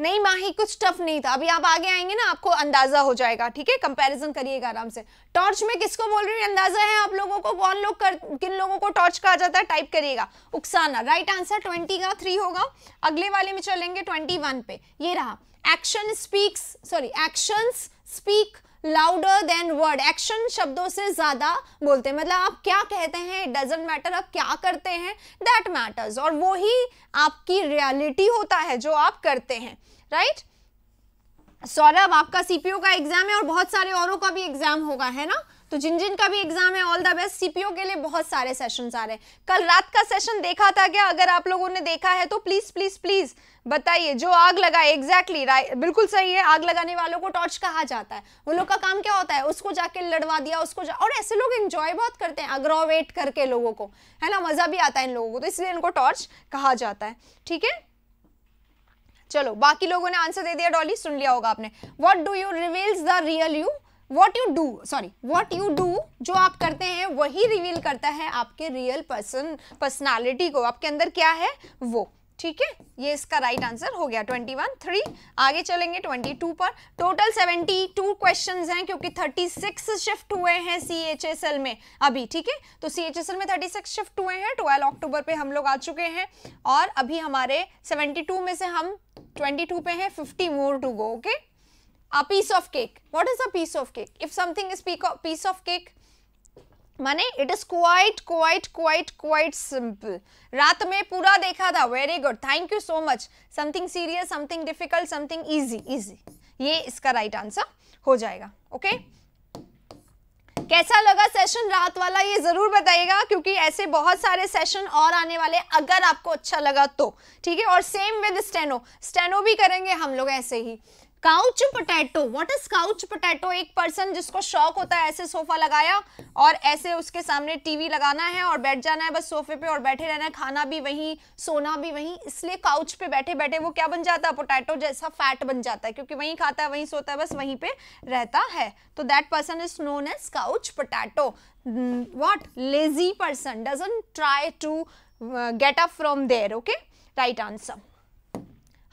नहीं माही कुछ टफ नहीं था अभी आप आगे आएंगे ना आपको अंदाजा हो जाएगा ठीक है कंपैरिजन करिएगा आराम से टॉर्च में किसको बोल रही हूँ अंदाजा है आप लोगों को कौन लोग कर किन लोगों को टॉर्च कहा जाता है टाइप करिएगा उकसाना राइट आंसर ट्वेंटी का थ्री होगा अगले वाले में चलेंगे ट्वेंटी वन पे ये रहा action speaks sorry action speak louder than word action शब्दों से ज़्यादा बोलते हैं मतलब आप क्या कहते हैं इट डजेंट मैटर आप क्या करते हैं दैट मैटर्स और वो ही आपकी रियलिटी होता है जो आप करते हैं राइट right? सौरभ आपका सीपीओ का एग्जाम है और बहुत सारे औरों का भी एग्जाम होगा है ना तो जिन जिन का भी एग्जाम है ऑल द बेस्ट सीपीओ के लिए बहुत सारे सेशन आ रहे हैं कल रात का सेशन देखा था क्या अगर आप लोगों ने देखा है तो प्लीज प्लीज प्लीज बताइए जो आग लगाए एग्जैक्टली exactly, बिल्कुल सही है आग लगाने वालों को टॉर्च कहा जाता है उन लोग का काम क्या होता है उसको जाके लड़वा दिया उसको जा... और ऐसे लोग एंजॉय बहुत करते हैं अग्रोवेट करके लोगों को है ना मजा भी आता है इन लोगों को तो इसलिए इनको टॉर्च कहा जाता है ठीक है चलो बाकी लोगों ने आंसर दे दिया डॉली सुन लिया होगा आपने what do you reveals the real you what you do sorry what you do जो आप करते हैं वही रिवील करता है आपके रियल पर्सन पर्सनैलिटी को आपके अंदर क्या है वो ठीक है ये इसका राइट right आंसर हो गया 21 थ्री आगे चलेंगे 22 पर टोटल 72 क्वेश्चंस हैं क्योंकि 36 शिफ्ट हुए हैं सी में अभी ठीक है तो सी में 36 शिफ्ट हुए हैं 12 अक्टूबर पे हम लोग आ चुके हैं और अभी हमारे 72 में से हम 22 पे हैं 50 more to go okay a piece of cake what is a piece of cake if something is piece of cake माने it is quite quite quite quite simple रात में पूरा देखा था very good thank you so much something serious something difficult something easy easy ये इसका right right answer हो जाएगा ओके okay? कैसा लगा सेशन रात वाला ये ज़रूर बताइएगा क्योंकि ऐसे बहुत सारे सेशन और आने वाले अगर आपको अच्छा लगा तो ठीक है और सेम विद स्टेनो स्टेनो भी करेंगे हम लोग ऐसे ही couch potato what is couch potato एक पर्सन जिसको शौक होता है ऐसे सोफा लगाया और ऐसे उसके सामने टीवी लगाना है और बैठ जाना है बस सोफे पे और बैठे रहना है खाना भी वहीं सोना भी वहीं इसलिए काउच पे बैठे बैठे वो क्या बन जाता है पोटैटो जैसा फैट बन जाता है क्योंकि वहीं खाता है वहीं सोता है बस वहीं पे रहता है तो that person is known as couch potato what lazy person doesn't try to get up from there okay right answer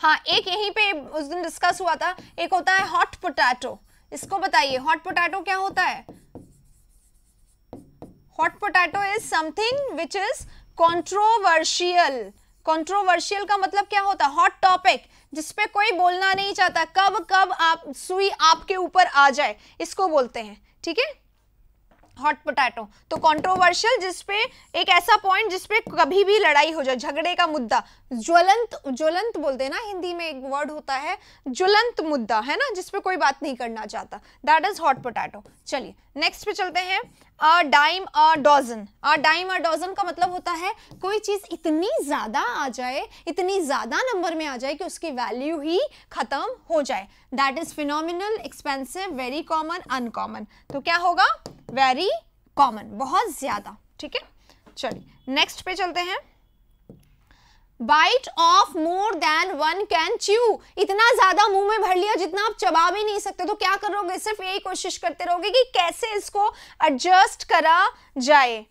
हाँ एक यहीं पे उस दिन डिस्कस हुआ था एक होता है हॉट पोटैटो इसको बताइए हॉट पोटैटो क्या होता है hot potato is something which is controversial controversial का मतलब क्या होता है हॉट टॉपिक जिसपे कोई बोलना नहीं चाहता कब कब आप सुई आपके ऊपर आ जाए इसको बोलते हैं ठीक है हॉट पोटैटो तो कॉन्ट्रोवर्शियल जिसपे एक ऐसा पॉइंट जिसपे कभी भी लड़ाई हो जाए झगड़े का मुद्दा ज्वलंत ज्वलंत बोलते हैं ना हिंदी में एक वर्ड होता है ज्वलंत मुद्दा है ना जिसपे कोई बात नहीं करना चाहता दैट इज हॉट पोटैटो चलिए नेक्स्ट पे चलते हैं dime a dozen a dime a dozen का मतलब होता है कोई चीज़ इतनी ज़्यादा आ जाए इतनी ज़्यादा नंबर में आ जाए कि उसकी वैल्यू ही ख़त्म हो जाए that is phenomenal expensive very common uncommon तो क्या होगा वेरी कॉमन बहुत ज़्यादा ठीक है चलिए नेक्स्ट पे चलते हैं bite off more than one can chew इतना ज्यादा मुंह में भर लिया जितना आप चबा भी नहीं सकते तो क्या करोगे सिर्फ यही कोशिश करते रहोगे कि कैसे इसको एडजस्ट करा जाए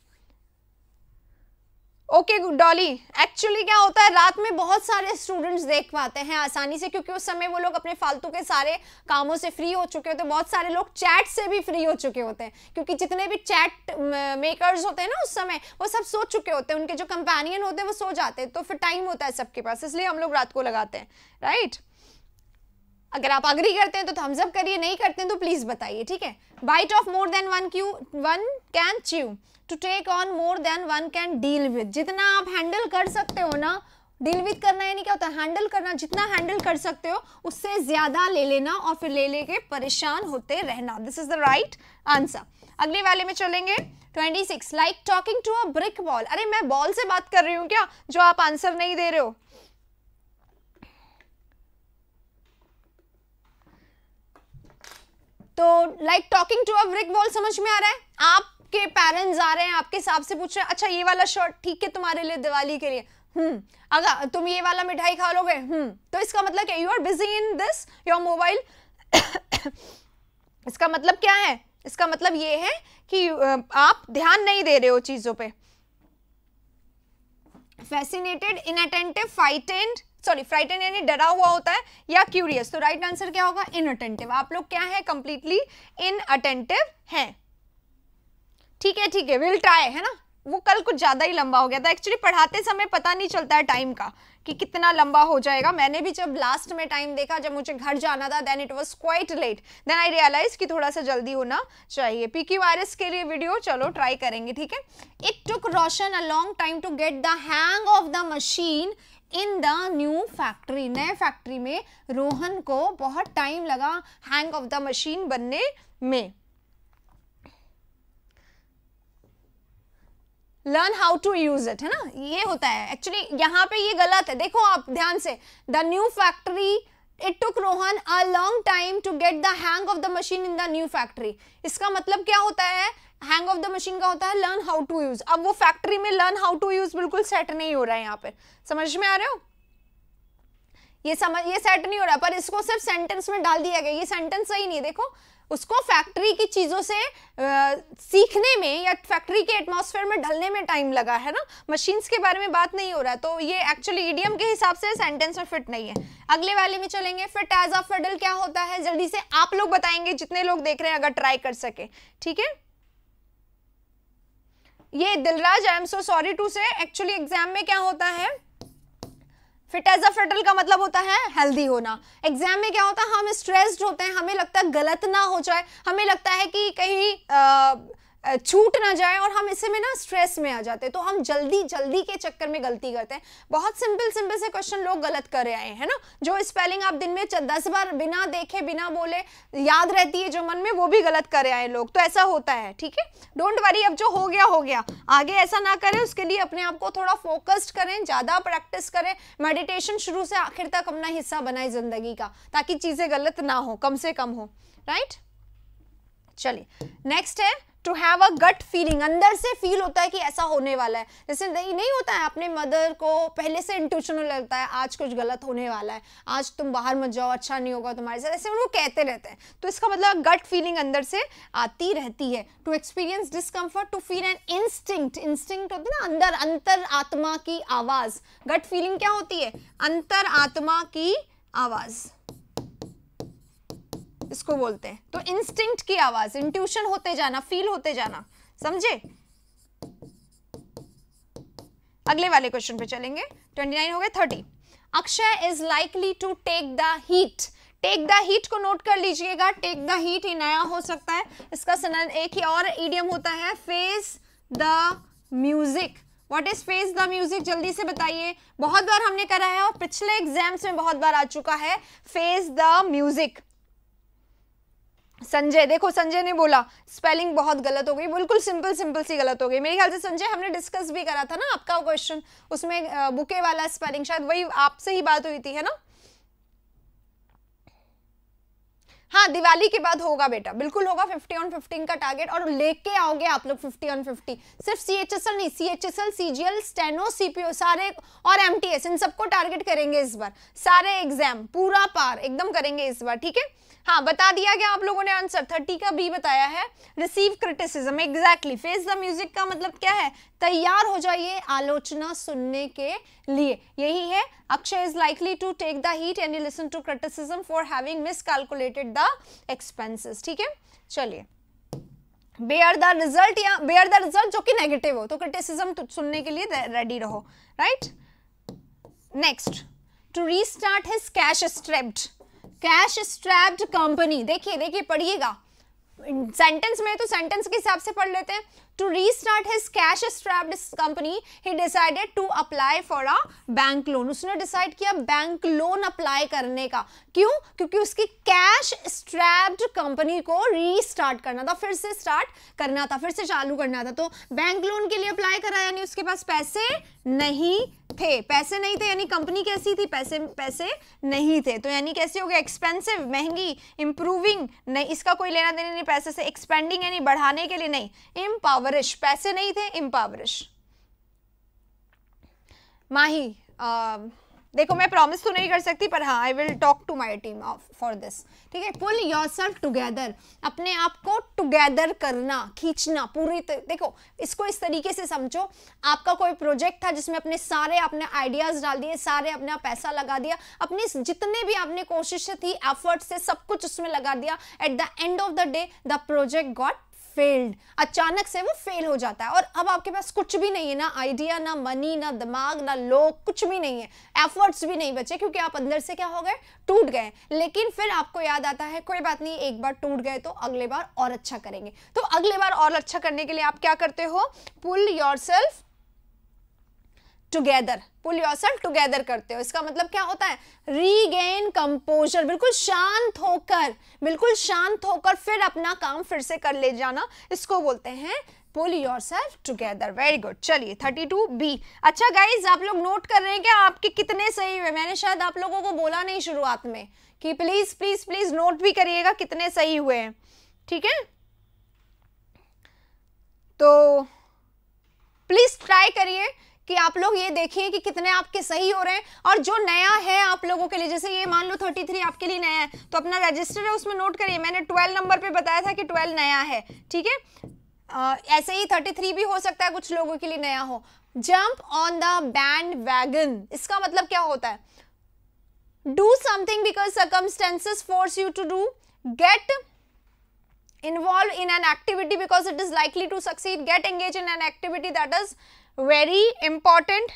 ओके गुड डॉली एक्चुअली क्या होता है रात में बहुत सारे स्टूडेंट्स देख पाते हैं आसानी से क्योंकि उस समय वो लोग अपने फालतू के सारे कामों से फ्री हो चुके होते हैं बहुत सारे लोग चैट से भी फ्री हो चुके होते हैं क्योंकि जितने भी चैट मेकर्स होते हैं ना उस समय वो सब सो चुके होते हैं उनके जो कंपेनियन होते हैं वो सो जाते हैं तो फिर टाइम होता है सबके पास इसलिए हम लोग रात को लगाते हैं राइट अगर आप अग्री करते हैं तो थम्सअप करिए नहीं करते हैं तो प्लीज़ बताइए ठीक है bite off more than one cue one can chew to take on more than one can deal with जितना आप हैंडल कर सकते हो ना डील विद करना यानी क्या होता है हैंडल करना जितना हैंडल कर सकते हो उससे ज़्यादा ले लेना और फिर ले लेके परेशान होते रहना this is the right answer अगले वाले में चलेंगे 26 like talking to a brick wall अरे मैं बॉल से बात कर रही हूँ क्या जो आप आंसर नहीं दे रहे हो तो like talking to a brick wall समझ में आ रहा है आप आपके पेरेंट्स आ रहे हैं आपके हिसाब से पूछ रहे हैं अच्छा ये वाला शर्ट ठीक है तुम्हारे लिए दिवाली के लिए हम्म अगर तुम ये वाला मिठाई खा लोगे हम्म तो इसका मतलब क्या you are busy in this your mobile इसका मतलब क्या है इसका मतलब ये है कि आप ध्यान नहीं दे रहे हो चीज़ों पे fascinated inattentive frightened sorry frightened यानी डरा हुआ होता है या क्यूरियस तो राइट right आंसर क्या होगा इनअटेंटिव आप लोग क्या है कंप्लीटली इनअटेंटिव हैं ठीक है ठीक है विल ट्राई है ना वो कल कुछ ज़्यादा ही लंबा हो गया था एक्चुअली पढ़ाते समय पता नहीं चलता है टाइम का कि कितना लंबा हो जाएगा मैंने भी जब लास्ट में टाइम देखा जब मुझे घर जाना था then it was quite late then I realize कि थोड़ा सा जल्दी होना चाहिए पी क्यू आर एस के लिए वीडियो चलो ट्राई करेंगे ठीक है it took Roshan a long time to get the hang of the machine in the new factory नए फैक्ट्री में रोहन को बहुत टाइम लगा हैंग ऑफ द मशीन बनने में learn how to use it है ना ये होता है एक्चुअली यहाँ पे ये गलत है देखो आप ध्यान से the new factory it took Rohan a long time to get the hang of the machine in the new factory इसका मतलब क्या होता है हैंग ऑफ द मशीन का होता है लर्न हाउ टू यूज अब वो फैक्ट्री में लर्न हाउ टू यूज बिल्कुल सेट नहीं हो रहा है यहाँ पर समझ में आ रहे हो ये समझ ये सेट नहीं हो रहा पर इसको सिर्फ सेंटेंस में डाल दिया गया ये सेंटेंस सही नहीं है देखो उसको फैक्ट्री की चीज़ों से आ, सीखने में या फैक्ट्री के एटमॉस्फेयर में ढलने में टाइम लगा है ना मशीन्स के बारे में बात नहीं हो रहा है तो ये एक्चुअली ईडियम के हिसाब से सेंटेंस में फिट नहीं है अगले वाले में चलेंगे फिट एज अ फेडल क्या होता है जल्दी से आप लोग बताएंगे जितने लोग देख रहे हैं अगर ट्राई कर सके ठीक है ये Dilraj I am so sorry to say actually exam में क्या होता है फिट एज अ फिटल का मतलब होता है हेल्दी होना एग्जाम में क्या होता है हम स्ट्रेस्ड होते हैं हमें लगता है गलत ना हो जाए हमें लगता है कि कहीं आ, छूट ना जाए और हम इसे में ना स्ट्रेस में आ जाते हैं तो हम जल्दी जल्दी के चक्कर में गलती करते हैं बहुत सिंपल सिंपल से क्वेश्चन लोग गलत कर आए हैं ना जो स्पेलिंग आप दिन में दस बार बिना देखे बिना बोले याद रहती है जो मन में वो भी गलत कर रहे आए लोग तो ऐसा होता है ठीक है डोंट वरी अब जो हो गया हो गया आगे ऐसा ना करें उसके लिए अपने आप को थोड़ा फोकस्ड करें ज़्यादा प्रैक्टिस करें मेडिटेशन शुरू से आखिर तक अपना हिस्सा बनाए ज़िंदगी का ताकि चीज़ें गलत ना हो कम से कम हो राइट चलिए नेक्स्ट है to have a gut feeling अंदर से फील होता है कि ऐसा होने वाला है जैसे नहीं नहीं होता है अपने मदर को पहले से इंट्यूशन लगता है आज कुछ गलत होने वाला है आज तुम बाहर मत जाओ अच्छा नहीं होगा तुम्हारे साथ ऐसे वो कहते रहते हैं तो इसका मतलब गट फीलिंग अंदर से आती रहती है to experience discomfort to feel an instinct instinct होती है ना अंदर अंतर आत्मा की आवाज़ गट फीलिंग क्या होती है अंतर आत्मा की आवाज़ इसको बोलते हैं तो इंस्टिंक्ट की आवाज इंट्यूशन होते जाना फील होते जाना समझे अगले वाले क्वेश्चन पे चलेंगे 29 हो गए 30 Akshay is likely to take the heat take the heat को नोट कर लीजिएगा टेक द हीट ही नया हो सकता है इसका सनन एक ही और ईडियम होता है face the music what is face the music जल्दी से बताइए बहुत बार हमने करा है और पिछले एग्जाम्स में बहुत बार आ चुका है फेस द म्यूजिक संजय देखो संजय ने बोला स्पेलिंग बहुत गलत हो गई बिल्कुल सिंपल सिंपल सी गलत हो गई मेरे ख्याल से संजय हमने डिस्कस भी करा था ना आपका क्वेश्चन उसमें बुके वाला स्पेलिंग शायद वही आपसे ही बात हुई थी है ना हाँ दिवाली के बाद होगा बेटा बिल्कुल होगा 50 ऑन 15 का टारगेट और लेके आओगे आप लोग 50 ऑन 50 सिर्फ सी एच एस एल नहीं C H S L C G L steno CPO सारे और एम टी एस इन सबको टारगेट करेंगे इस बार सारे एग्जाम पूरा पार एकदम करेंगे इस बार ठीक है हाँ बता दिया गया आप लोगों ने आंसर थर्टी का बी बताया है receive criticism exactly face the music का मतलब क्या है तैयार हो जाइए आलोचना सुनने के लिए यही है Akshay is likely to take the heat and listen to criticism for having miscalculated the expenses ठीक है चलिए बेयर द रिजल्ट या बेयर द रिजल्ट जो कि नेगेटिव हो तो क्रिटिसिज्म तो सुनने के लिए रेडी रहो right next to restart his cash strapped cash strapped company देखिए देखिए पढ़िएगा सेंटेंस में तो सेंटेंस के हिसाब से पढ़ लेते हैं to restart his cash strapped company he decided to apply for a bank loan उसने डिसाइड किया बैंक लोन अप्लाई करने का क्यों क्योंकि उसकी कैश स्ट्रैप्ड कंपनी को रीस्टार्ट करना था फिर से स्टार्ट करना था फिर से चालू करना था तो बैंक लोन के लिए अप्लाई करा यानी उसके पास पैसे नहीं थे पैसे नहीं थे यानी कंपनी कैसी थी पैसे पैसे नहीं थे तो यानी कैसे हो गया एक्सपेंसिव महंगी इंप्रूविंग नहीं इसका कोई लेना देना नहीं पैसे से एक्सपेंडिंग यानी बढ़ाने के लिए नहीं इम्पावरिश पैसे नहीं थे इम्पावरिश माही आ, देखो मैं प्रॉमिस तो नहीं कर सकती पर हाँ I will talk to my team for this ठीक है पुल योर सेल्फ टूगेदर अपने आप को टुगेदर करना खींचना पूरी देखो इसको इस तरीके से समझो आपका कोई प्रोजेक्ट था जिसमें अपने सारे अपने आइडियाज़ डाल दिए सारे अपना पैसा लगा दिया अपने जितने भी आपने कोशिश थी एफर्ट से सब कुछ उसमें लगा दिया at the end of the day the project got failed अचानक से वो फेल हो जाता है और अब आपके पास कुछ भी नहीं है ना आइडिया ना मनी ना दिमाग ना लोग कुछ भी नहीं है एफर्ट्स भी नहीं बचे क्योंकि आप अंदर से क्या हो गए टूट गए लेकिन फिर आपको याद आता है कोई बात नहीं एक बार टूट गए तो अगले बार और अच्छा करेंगे तो अगले बार और अच्छा करने के लिए आप क्या करते हो pull yourself together pull yourself together करते हो इसका मतलब क्या होता है रीगेन कंपोजर बिल्कुल शांत होकर बिल्कुल शांत होकर फिर अपना काम फिर से कर ले जाना इसको बोलते हैं pull yourself together very good चलिए थर्टी टू बी अच्छा गाइज आप लोग नोट कर रहे हैं क्या आपके कितने सही हुए मैंने शायद आप लोगों को बोला नहीं शुरुआत में कि प्लीज प्लीज प्लीज नोट भी करिएगा कितने सही हुए हैं ठीक है तो प्लीज ट्राई करिए कि आप लोग ये देखिए कि कितने आपके सही हो रहे हैं और जो नया है आप लोगों के लिए जैसे ये मान लो 33 आपके लिए नया है तो अपना रजिस्टर है उसमें नोट करिए मैंने 12 नंबर पे बताया था कि 12 नया है ठीक है ऐसे ही 33 भी हो सकता है कुछ लोगों के लिए नया हो jump on the bandwagon इसका मतलब क्या होता है do something because circumstances force you to do get involved in an activity because it is likely to succeed get engaged in an activity that is very important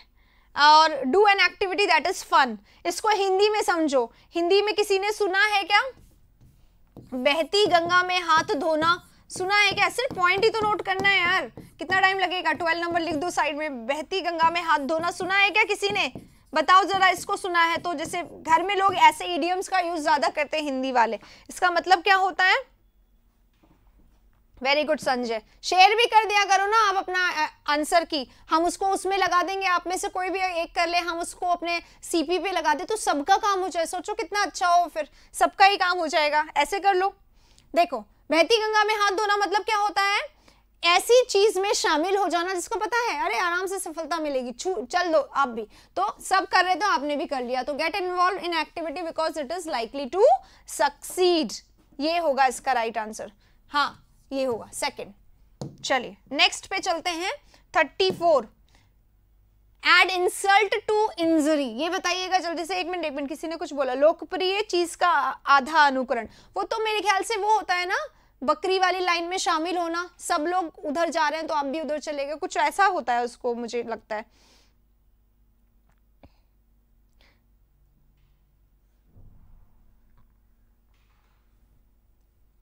और do an activity that is fun इसको हिंदी में समझो हिंदी में किसी ने सुना है क्या बहती गंगा में हाथ धोना सुना है क्या सिर्फ पॉइंट ही तो नोट करना है यार कितना टाइम लगेगा ट्वेल्व नंबर लिख दो साइड में बहती गंगा में हाथ धोना सुना है क्या किसी ने बताओ जरा इसको सुना है तो जैसे घर में लोग ऐसे ईडियम्स का यूज ज्यादा करते हैं हिंदी वाले इसका मतलब क्या होता है वेरी गुड संजय शेयर भी कर दिया करो ना आप अपना आंसर की हम उसको उसमें लगा देंगे आप में से कोई भी एक कर ले हम उसको अपने सीपी पे लगा दे तो सबका काम हो जाए सोचो कितना अच्छा हो फिर सबका ही काम हो जाएगा ऐसे कर लो देखो बहती गंगा में हाथ धोना मतलब क्या होता है ऐसी चीज में शामिल हो जाना जिसको पता है अरे आराम से सफलता मिलेगी छू चल दो आप भी तो सब कर रहे थे तो आपने भी कर लिया तो get involve in activity because it is likely to succeed ये होगा इसका राइट right आंसर हाँ ये होगा सेकेंड चलिए नेक्स्ट पे चलते हैं thirty four add insult to injury ये बताइएगा जल्दी से एक मिनट एक मिनट किसी ने कुछ बोला लोकप्रिय चीज का आधा अनुकरण वो तो मेरे ख्याल से वो होता है ना बकरी वाली लाइन में शामिल होना सब लोग उधर जा रहे हैं तो आप भी उधर चले गए कुछ ऐसा होता है उसको मुझे लगता है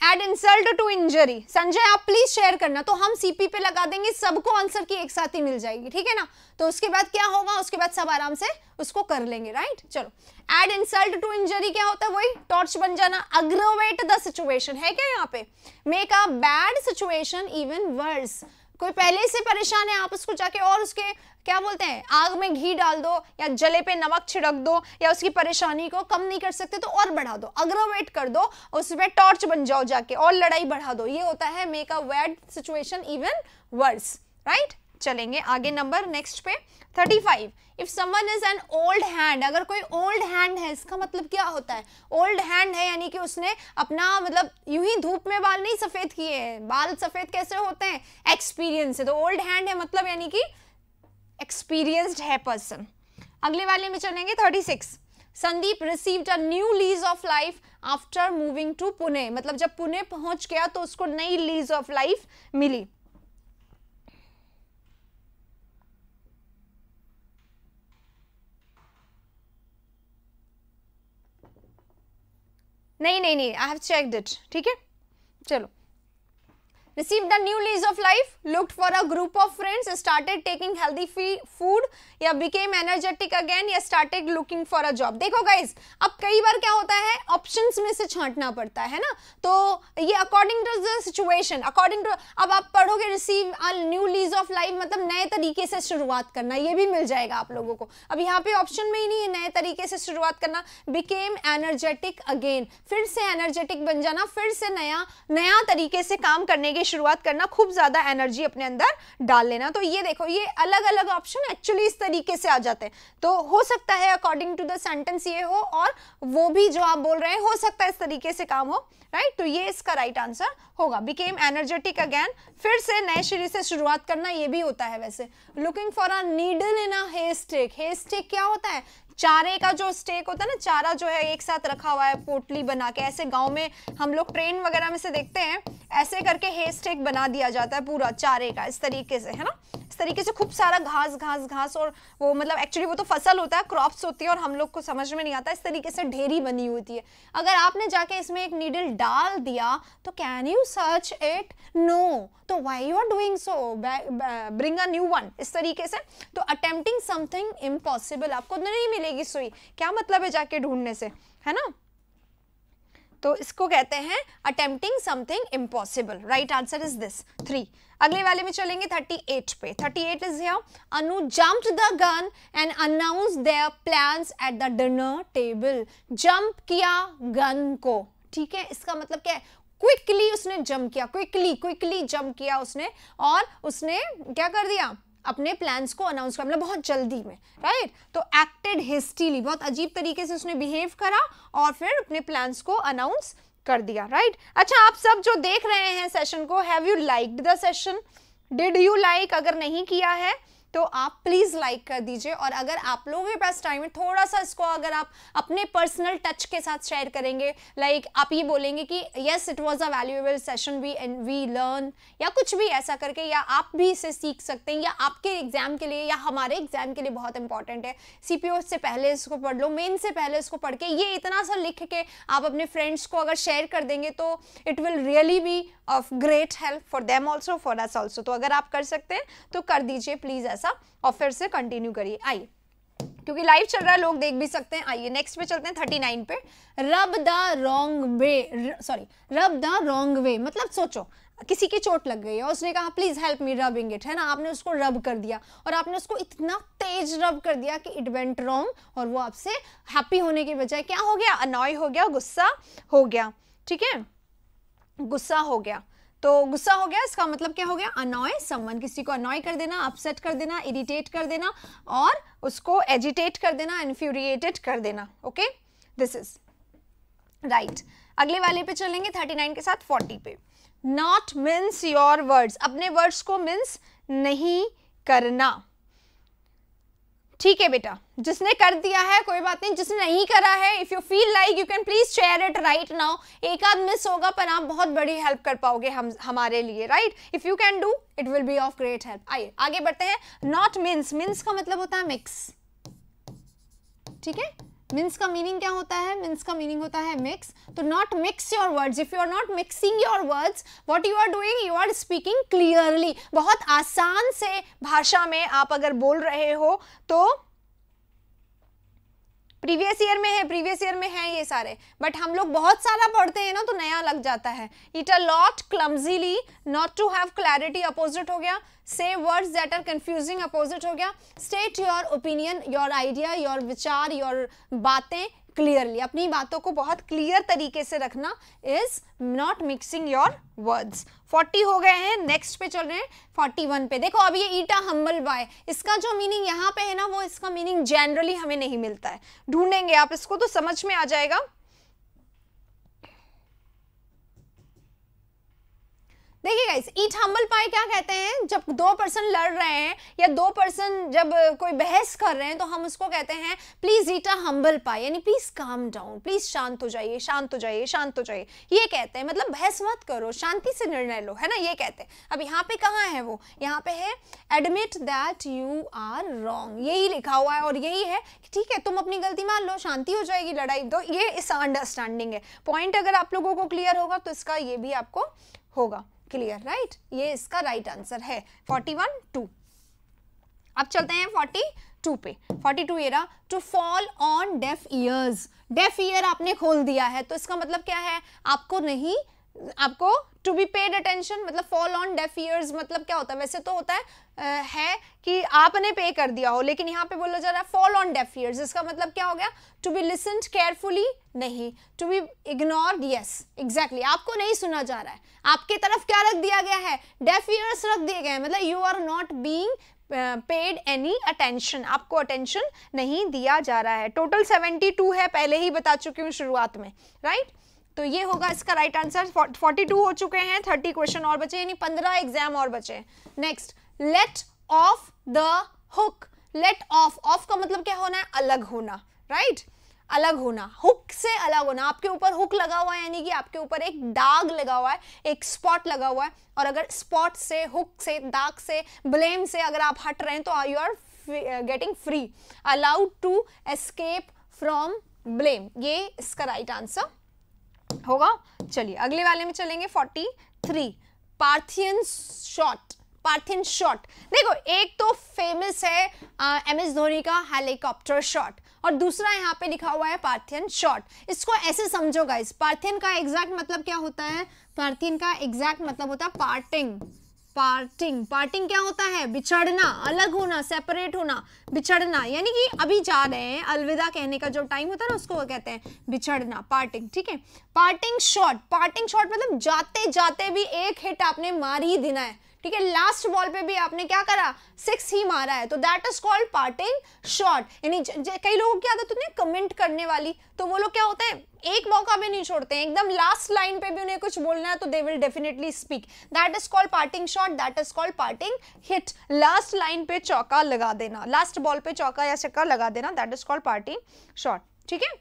add insult to injury Sanjay आप प्लीज शेयर करना तो हम सीपी पे लगा देंगे सबको आंसर की एक साथ ही मिल जाएगी ठीक है ना तो उसके बाद क्या होगा उसके बाद सब आराम से उसको कर लेंगे राइट चलो एड इंसल्ट टू इंजरी क्या होता है वही टॉर्च बन जाना अग्रोवेट द सिचुएशन है क्या यहाँ पे make a bad situation even worse कोई पहले से परेशान है आप उसको जाके और उसके क्या बोलते हैं आग में घी डाल दो या जले पे नमक छिड़क दो या उसकी परेशानी को कम नहीं कर सकते तो और बढ़ा दो अग्रोवेट कर दो उस पर टॉर्च बन जाओ जाके और लड़ाई बढ़ा दो ये होता है make a bad situation even worse right चलेंगे आगे नंबर नेक्स्ट पे thirty five if someone is an old hand अगर कोई ओल्ड हैंड है इसका मतलब क्या होता है ओल्ड हैंड है यानी कि उसने अपना मतलब यूं ही धूप में बाल नहीं सफ़ेद किए हैं बाल सफ़ेद कैसे होते हैं एक्सपीरियंस है तो ओल्ड हैंड है मतलब यानी कि एक्सपीरियंस्ड है पर्सन अगले वाले में चलेंगे thirty six Sandeep received a new lease of life after moving to Pune मतलब जब पुणे पहुंच गया तो उसको नई लीज ऑफ लाइफ मिली नहीं नहीं नहीं आई हैव चेक इट ठीक है चलो received a new lease of life, looked for a group of friends, started taking healthy food या became energetic again या started looking for a job. देखो guys, अब कई बार क्या होता है ऑप्शंस में से छांटना पड़ता है ना तो ये according to the situation according to अब आप पढ़ोगे receive a new lease of life मतलब नए तरीके से शुरुआत करना ये भी मिल जाएगा आप लोगों को अब यहाँ पे ऑप्शन में ही नहीं है नए तरीके से शुरुआत करना बिकेम एनर्जेटिक अगेन फिर से एनर्जेटिक बन जाना फिर से नया नया तरीके से काम करने की शुरुआत करना खूब ज़्यादा एनर्जी अपने अंदर डाल लेना तो ये देखो ये अलग अलग ऑप्शन एक्चुअली इस तरीके से आ जाते हैं तो हो सकता है अकॉर्डिंग टू द सेंटेंस ये हो और वो भी जो आप बोल रहे हैं हो सकता है इस तरीके से काम हो राइट right? तो ये इसका राइट right आंसर होगा बिकेम एनर्जेटिक अगैन फिर से नए शरीर से शुरुआत करना ये भी होता है वैसे looking for a needle in a haystack haystack क्या होता है चारे का जो स्टेक होता है ना चारा जो है एक साथ रखा हुआ है पोटली बना के ऐसे गाँव में हम लोग ट्रेन वगैरह में से देखते हैं ऐसे करके हे स्टेक बना दिया जाता है पूरा चारे का इस तरीके से है ना इस तरीके से खूब सारा घास घास घास और वो मतलब एक्चुअली वो तो फसल होता है क्रॉप्स होती है और हम लोग को समझ में नहीं आता इस तरीके से ढेरी बनी होती है अगर आपने जाके इसमें एक नीडल डाल दिया तो can you search it no तो why you are doing so bring a new one इस तरीके से तो अटेम्प्टिंग समथिंग इम्पॉसिबल आपको तो नहीं मिलेगी सुई क्या मतलब है जाके ढूंढने से है ना तो इसको कहते हैं attempting something impossible right answer is this three अगले वाले में चलेंगे थर्टी एट पे thirty eight is Anu jump the gun and announce their plans at the dinner table jump किया गन को ठीक है इसका मतलब क्या है क्विकली उसने जम किया क्विकली क्विकली जम किया उसने और उसने क्या कर दिया अपने प्लान्स को अनाउंस कर मतलब बहुत जल्दी में राइट तो एक्टेड हिस्टीली बहुत अजीब तरीके से उसने बिहेव करा और फिर अपने प्लान्स को अनाउंस कर दिया राइट right? अच्छा आप सब जो देख रहे हैं सेशन को have you like the session did you like अगर नहीं किया है तो आप प्लीज़ लाइक कर दीजिए और अगर आप लोगों के पास टाइम है थोड़ा सा इसको अगर आप अपने पर्सनल टच के साथ शेयर करेंगे लाइक like, आप ये बोलेंगे कि yes it was a valuable session we and we learn या कुछ भी ऐसा करके या आप भी इसे सीख सकते हैं या आपके एग्ज़ाम के लिए या हमारे एग्ज़ाम के लिए बहुत इंपॉर्टेंट है सी से पहले इसको पढ़ लो मेन से पहले इसको पढ़ के ये इतना सा लिख के आप अपने फ्रेंड्स को अगर शेयर कर देंगे तो it will really be of great help for them also for us also तो अगर आप कर सकते हैं तो कर दीजिए प्लीज़ ऐसा सा और फिर से कंटिन्यू करिए आइए क्योंकि लाइव चल रहा है लोग देख भी सकते हैं आइए नेक्स्ट पे चलते हैं थर्टी नाइन पे rub the wrong way sorry rub the wrong way मतलब सोचो किसी की चोट लग गई है उसने कहा please help me rubbing it है ना आपने उसको रब कर दिया और आपने उसको इतना तेज रब कर दिया कि इट वेंट रॉन्ग और वो आपसे हैप्पी होने के बजाय क्या हो गया अनॉय हो गया गुस्सा हो गया ठीक है गुस्सा हो गया तो गुस्सा हो गया इसका मतलब क्या हो गया अनॉय समवन किसी को अनॉय कर देना अपसेट कर देना इरिटेट कर देना और उसको एजिटेट कर देना इन्फ्यूरिएटेड कर देना ओके दिस इज राइट अगले वाले पे चलेंगे थर्टी नाइन के साथ फोर्टी पे नॉट मिन्स योर वर्ड्स अपने वर्ड्स को मिन्स नहीं करना ठीक है बेटा जिसने कर दिया है कोई बात नहीं जिसने नहीं करा है if you feel like you can please share it right now एक आध मिस होगा पर आप बहुत बड़ी हेल्प कर पाओगे हम हमारे लिए right if you can do it will be of great help आइए आगे बढ़ते हैं नॉट मिन्स मिन्स का मतलब होता है मिक्स ठीक है मीन्स का मीनिंग क्या होता है मीन्स का मीनिंग होता है मिक्स तो not mix your words if you are not mixing your words what you are doing you are speaking clearly बहुत आसान से भाषा में आप अगर बोल रहे हो तो प्रीवियस ईयर में है प्रीवियस ईयर में है ये सारे बट हम लोग बहुत सारा पढ़ते हैं ना तो नया लग जाता है it a lot clumsily not to have clarity opposite हो गया से words that are confusing opposite हो गया state your opinion your idea your विचार योर बातें क्लियरली अपनी बातों को बहुत क्लियर तरीके से रखना is not mixing your words 40 हो गए हैं नेक्स्ट पे चल रहे हैं 41 पे देखो अब ये ईटा हम्बल बाय इसका जो मीनिंग यहाँ पे है ना वो इसका मीनिंग जनरली हमें नहीं मिलता है ढूंढेंगे आप इसको तो समझ में आ जाएगा देखिए गाइस ईट हम्बल पाए क्या कहते हैं जब दो पर्सन लड़ रहे हैं या दो पर्सन जब कोई बहस कर रहे हैं तो हम उसको कहते हैं प्लीज ईट अ हम्बल पाए यानी प्लीज काम डाउन प्लीज शांत हो जाइए शांत हो जाइए शांत हो जाइए ये कहते हैं मतलब बहस मत करो शांति से निर्णय लो है ना ये कहते हैं अब यहाँ पे कहाँ है वो यहाँ पे है admit that you are wrong यही लिखा हुआ है और यही है ठीक है तुम अपनी गलती मान लो शांति हो जाएगी लड़ाई दो तो ये इस अंडरस्टैंडिंग है पॉइंट अगर आप लोगों को क्लियर होगा तो इसका ये भी आपको होगा क्लियर राइट ये इसका राइट right आंसर है फोर्टी वन टू अब चलते हैं फोर्टी टू पे forty two era to fall on deaf ears deaf ear आपने खोल दिया है तो इसका मतलब क्या है आपको नहीं आपको टू बी पेड अटेंशन मतलब फॉल ऑन डेफ ईयर्स मतलब क्या होता है वैसे तो होता है आ, है कि आपने पे कर दिया हो लेकिन यहाँ पे बोला जा रहा है फॉल ऑन डेफ ईयर्स इसका मतलब क्या हो गया टू बी लिसन केयरफुली नहीं to be ignored yes exactly आपको नहीं सुना जा रहा है आपके तरफ क्या रख दिया गया है डेफ ईयर्स रख दिए गए हैं मतलब you are not being paid any attention आपको अटेंशन नहीं दिया जा रहा है टोटल सेवेंटी टू है पहले ही बता चुकी हूँ शुरुआत में राइट right? तो ये होगा इसका राइट आंसर 42 हो चुके हैं 30 क्वेश्चन और बचे यानी 15 एग्जाम और बचे next let off the hook let off off का मतलब क्या होना है अलग होना राइट right? अलग होना हुक से अलग होना आपके ऊपर हुक लगा हुआ है यानी कि आपके ऊपर एक दाग लगा हुआ है एक स्पॉट लगा हुआ है और अगर स्पॉट से हुक से दाग से ब्लेम से अगर आप हट रहे हैं तो you are getting free allowed to escape from blame ये इसका राइट right आंसर होगा चलिए अगले वाले में चलेंगे forty three Parthian shot Parthian shot देखो एक तो फेमस है एम एस धोनी का हेलीकॉप्टर शॉट और दूसरा यहाँ पे लिखा हुआ है पार्थियन शॉट इसको ऐसे समझो गाइस पार्थियन का एग्जैक्ट मतलब क्या होता है पार्थियन का एग्जैक्ट मतलब होता है पार्टिंग पार्टिंग पार्टिंग क्या होता है बिछड़ना अलग होना सेपरेट होना बिछड़ना यानी कि अभी जा रहे हैं अलविदा कहने का जो टाइम होता है ना उसको वो कहते हैं बिछड़ना पार्टिंग ठीक है पार्टिंग शॉट पार्टिंग शॉट मतलब जाते जाते भी एक हिट आपने मार ही देना है ठीक है लास्ट बॉल पे भी आपने क्या करा सिक्स ही मारा है तो that is called parting shot यानी कई लोगों की आदत होती है कमेंट करने वाली तो वो लोग क्या होते हैं एक मौका भी नहीं छोड़ते हैं एकदम लास्ट लाइन पे भी उन्हें कुछ बोलना है तो they will definitely speak that is called parting shot that is called parting hit last line पे चौका लगा देना लास्ट बॉल पे चौका या छक्का लगा देना that is called parting shot ठीक है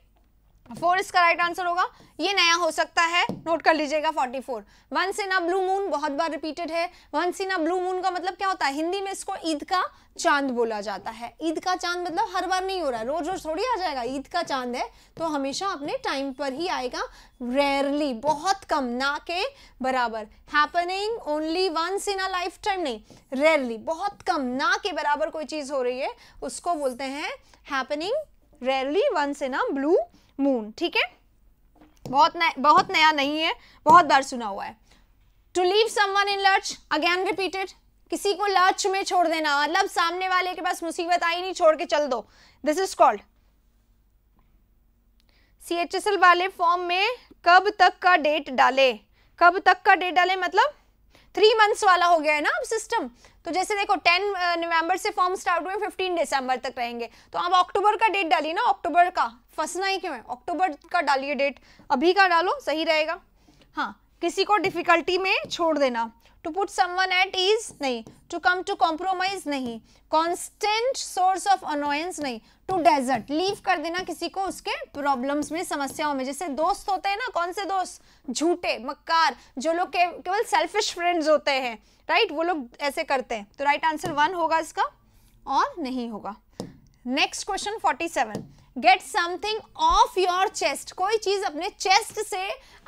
फोर इसका राइट आंसर होगा ये नया हो सकता है नोट कर लीजिएगा 44 four once in a blue moon बहुत बार रिपीटेड है once in a blue moon का मतलब क्या होता है हिंदी में इसको ईद का चांद बोला जाता है ईद का चांद मतलब हर बार नहीं हो रहा है रोज रोज थोड़ी आ जाएगा ईद का चांद है तो हमेशा अपने टाइम पर ही आएगा रेयरली बहुत कम ना के बराबर happening only once in a lifetime नहीं रेयरली बहुत कम ना के बराबर कोई चीज़ हो रही है उसको बोलते हैं happening rarely once in a blue moon ठीक है बहुत नया बहुत नया नहीं है बहुत बार सुना हुआ है to leave someone in lurch again repeated किसी को लर्च में छोड़ देना मतलब सामने वाले के पास मुसीबत आई नहीं छोड़ के चल दो दिस इज कॉल्ड सी वाले फॉर्म में कब तक का डेट डाले कब तक का डेट डाले मतलब थ्री मंथ्स वाला हो गया है ना अब सिस्टम तो जैसे देखो टेन नवंबर से फॉर्म स्टार्ट हुए फिफ्टीन दिसंबर तक रहेंगे तो आप अक्टूबर का डेट डालिए ना अक्टूबर का फंसना ही क्यों है अक्टूबर का डालिए डेट अभी का डालो सही रहेगा हाँ किसी को डिफिकल्टी में छोड़ देना to put someone at ease नहीं टू कम टू कॉम्प्रोमाइज नहीं कॉन्स्टेंट सोर्स ऑफ अनोयंस नहीं टू डेजर्ट लीव कर देना किसी को उसके प्रॉब्लम्स में समस्याओं में जैसे दोस्त होते हैं ना कौन से दोस्त झूठे मक्कार जो लोग केवल सेल्फिश फ्रेंड्स होते हैं राइट वो लोग ऐसे करते हैं तो राइट आंसर वन होगा इसका और नहीं होगा next question forty seven get something off your chest कोई चीज अपने चेस्ट से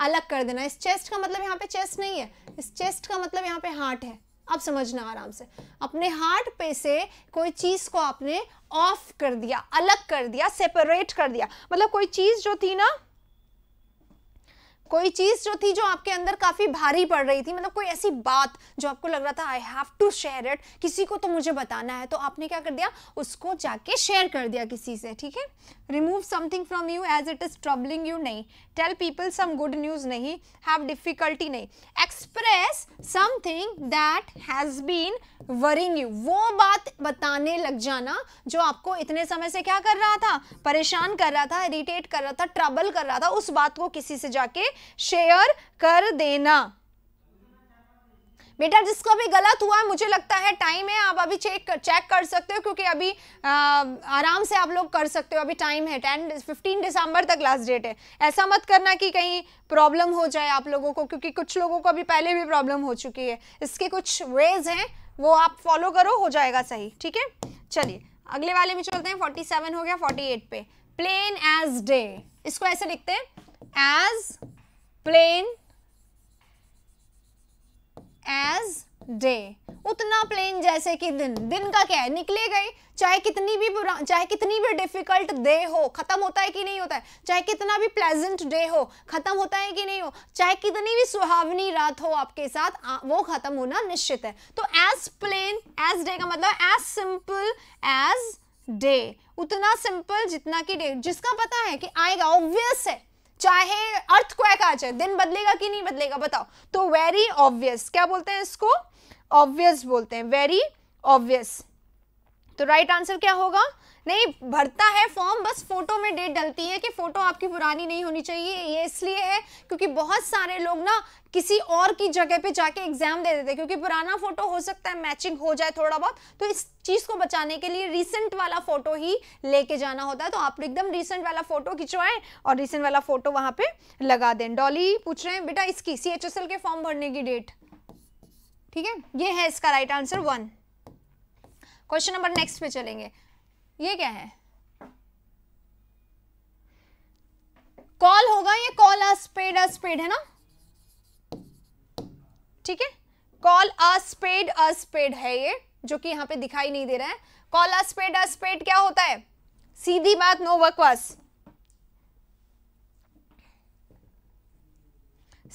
अलग कर देना इस चेस्ट का मतलब यहाँ पे चेस्ट नहीं है इस चेस्ट का मतलब यहाँ पे हार्ट है अब समझना आराम से अपने हार्ट पे से कोई चीज को आपने ऑफ कर दिया अलग कर दिया सेपरेट कर दिया मतलब कोई चीज जो थी ना कोई चीज़ जो थी जो आपके अंदर काफ़ी भारी पड़ रही थी मतलब कोई ऐसी बात जो आपको लग रहा था I have to share it किसी को तो मुझे बताना है तो आपने क्या कर दिया उसको जाके शेयर कर दिया किसी से ठीक है remove something from you as it is troubling you नहीं tell people some good news नहीं हैव डिफ़िकल्टी नहीं express something that has been worrying you वो बात बताने लग जाना जो आपको इतने समय से क्या कर रहा था परेशान कर रहा था इरिटेट कर रहा था ट्रबल कर रहा था उस बात को किसी से जाके शेयर कर देना बेटा जिसका भी गलत हुआ है मुझे लगता है टाइम है आप अभी चेक कर, चेक कर सकते हो क्योंकि अभी आ, आराम से आप लोग कर सकते हो अभी टाइम है टेन फिफ्टीन दिसंबर तक लास्ट डेट है ऐसा मत करना कि कहीं प्रॉब्लम हो जाए आप लोगों को क्योंकि कुछ लोगों को अभी पहले भी प्रॉब्लम हो चुकी है इसके कुछ वेज हैं वो आप फॉलो करो हो जाएगा सही ठीक है चलिए अगले वाले में चलते हैं फोर्टी हो गया फोर्टी पे प्लेन एज डे इसको ऐसे लिखते हैं एज प्लेन एज डे उतना प्लेन जैसे कि दिन दिन का क्या है निकले गए चाहे कितनी भी बुरा चाहे कितनी भी डिफिकल्ट डे हो खत्म होता है कि नहीं होता है चाहे कितना भी प्लेजेंट डे हो खत्म होता है कि नहीं हो चाहे कितनी भी सुहावनी रात हो आपके साथ वो खत्म होना निश्चित है तो एज प्लेन एज डे का मतलब एज सिंपल एज डे उतना सिंपल जितना कि डे जिसका पता है कि आएगा ऑब्वियस है चाहे अर्थ को आ जाए दिन बदलेगा कि नहीं बदलेगा बताओ तो वेरी ऑब्वियस क्या बोलते हैं इसको ऑब्वियस बोलते हैं वेरी ऑब्वियस तो राइट right आंसर क्या होगा नहीं भरता है फॉर्म बस फोटो में डेट डलती है कि फोटो आपकी पुरानी नहीं होनी चाहिए ये इसलिए है क्योंकि बहुत सारे लोग ना किसी और की जगह पे जाके एग्जाम दे देते क्योंकि पुराना फोटो हो सकता है मैचिंग हो जाए थोड़ा बहुत तो इस चीज़ को बचाने के लिए रिसेंट वाला फोटो ही लेके जाना होता है तो आप एकदम रिसेंट वाला फोटो खिंचवाएं और रिसेंट वाला फोटो वहां पे लगा दें डॉली पूछ रहे हैं बेटा इसकी सी के फॉर्म भरने की डेट ठीक है ये है इसका right answer one question number next पे चलेंगे ये क्या है कॉल होगा ये call a spade a spade है ना ठीक है call a spade a spade है ये जो कि यहां पे दिखाई नहीं दे रहा है call a spade a spade क्या होता है सीधी बात नो बकवास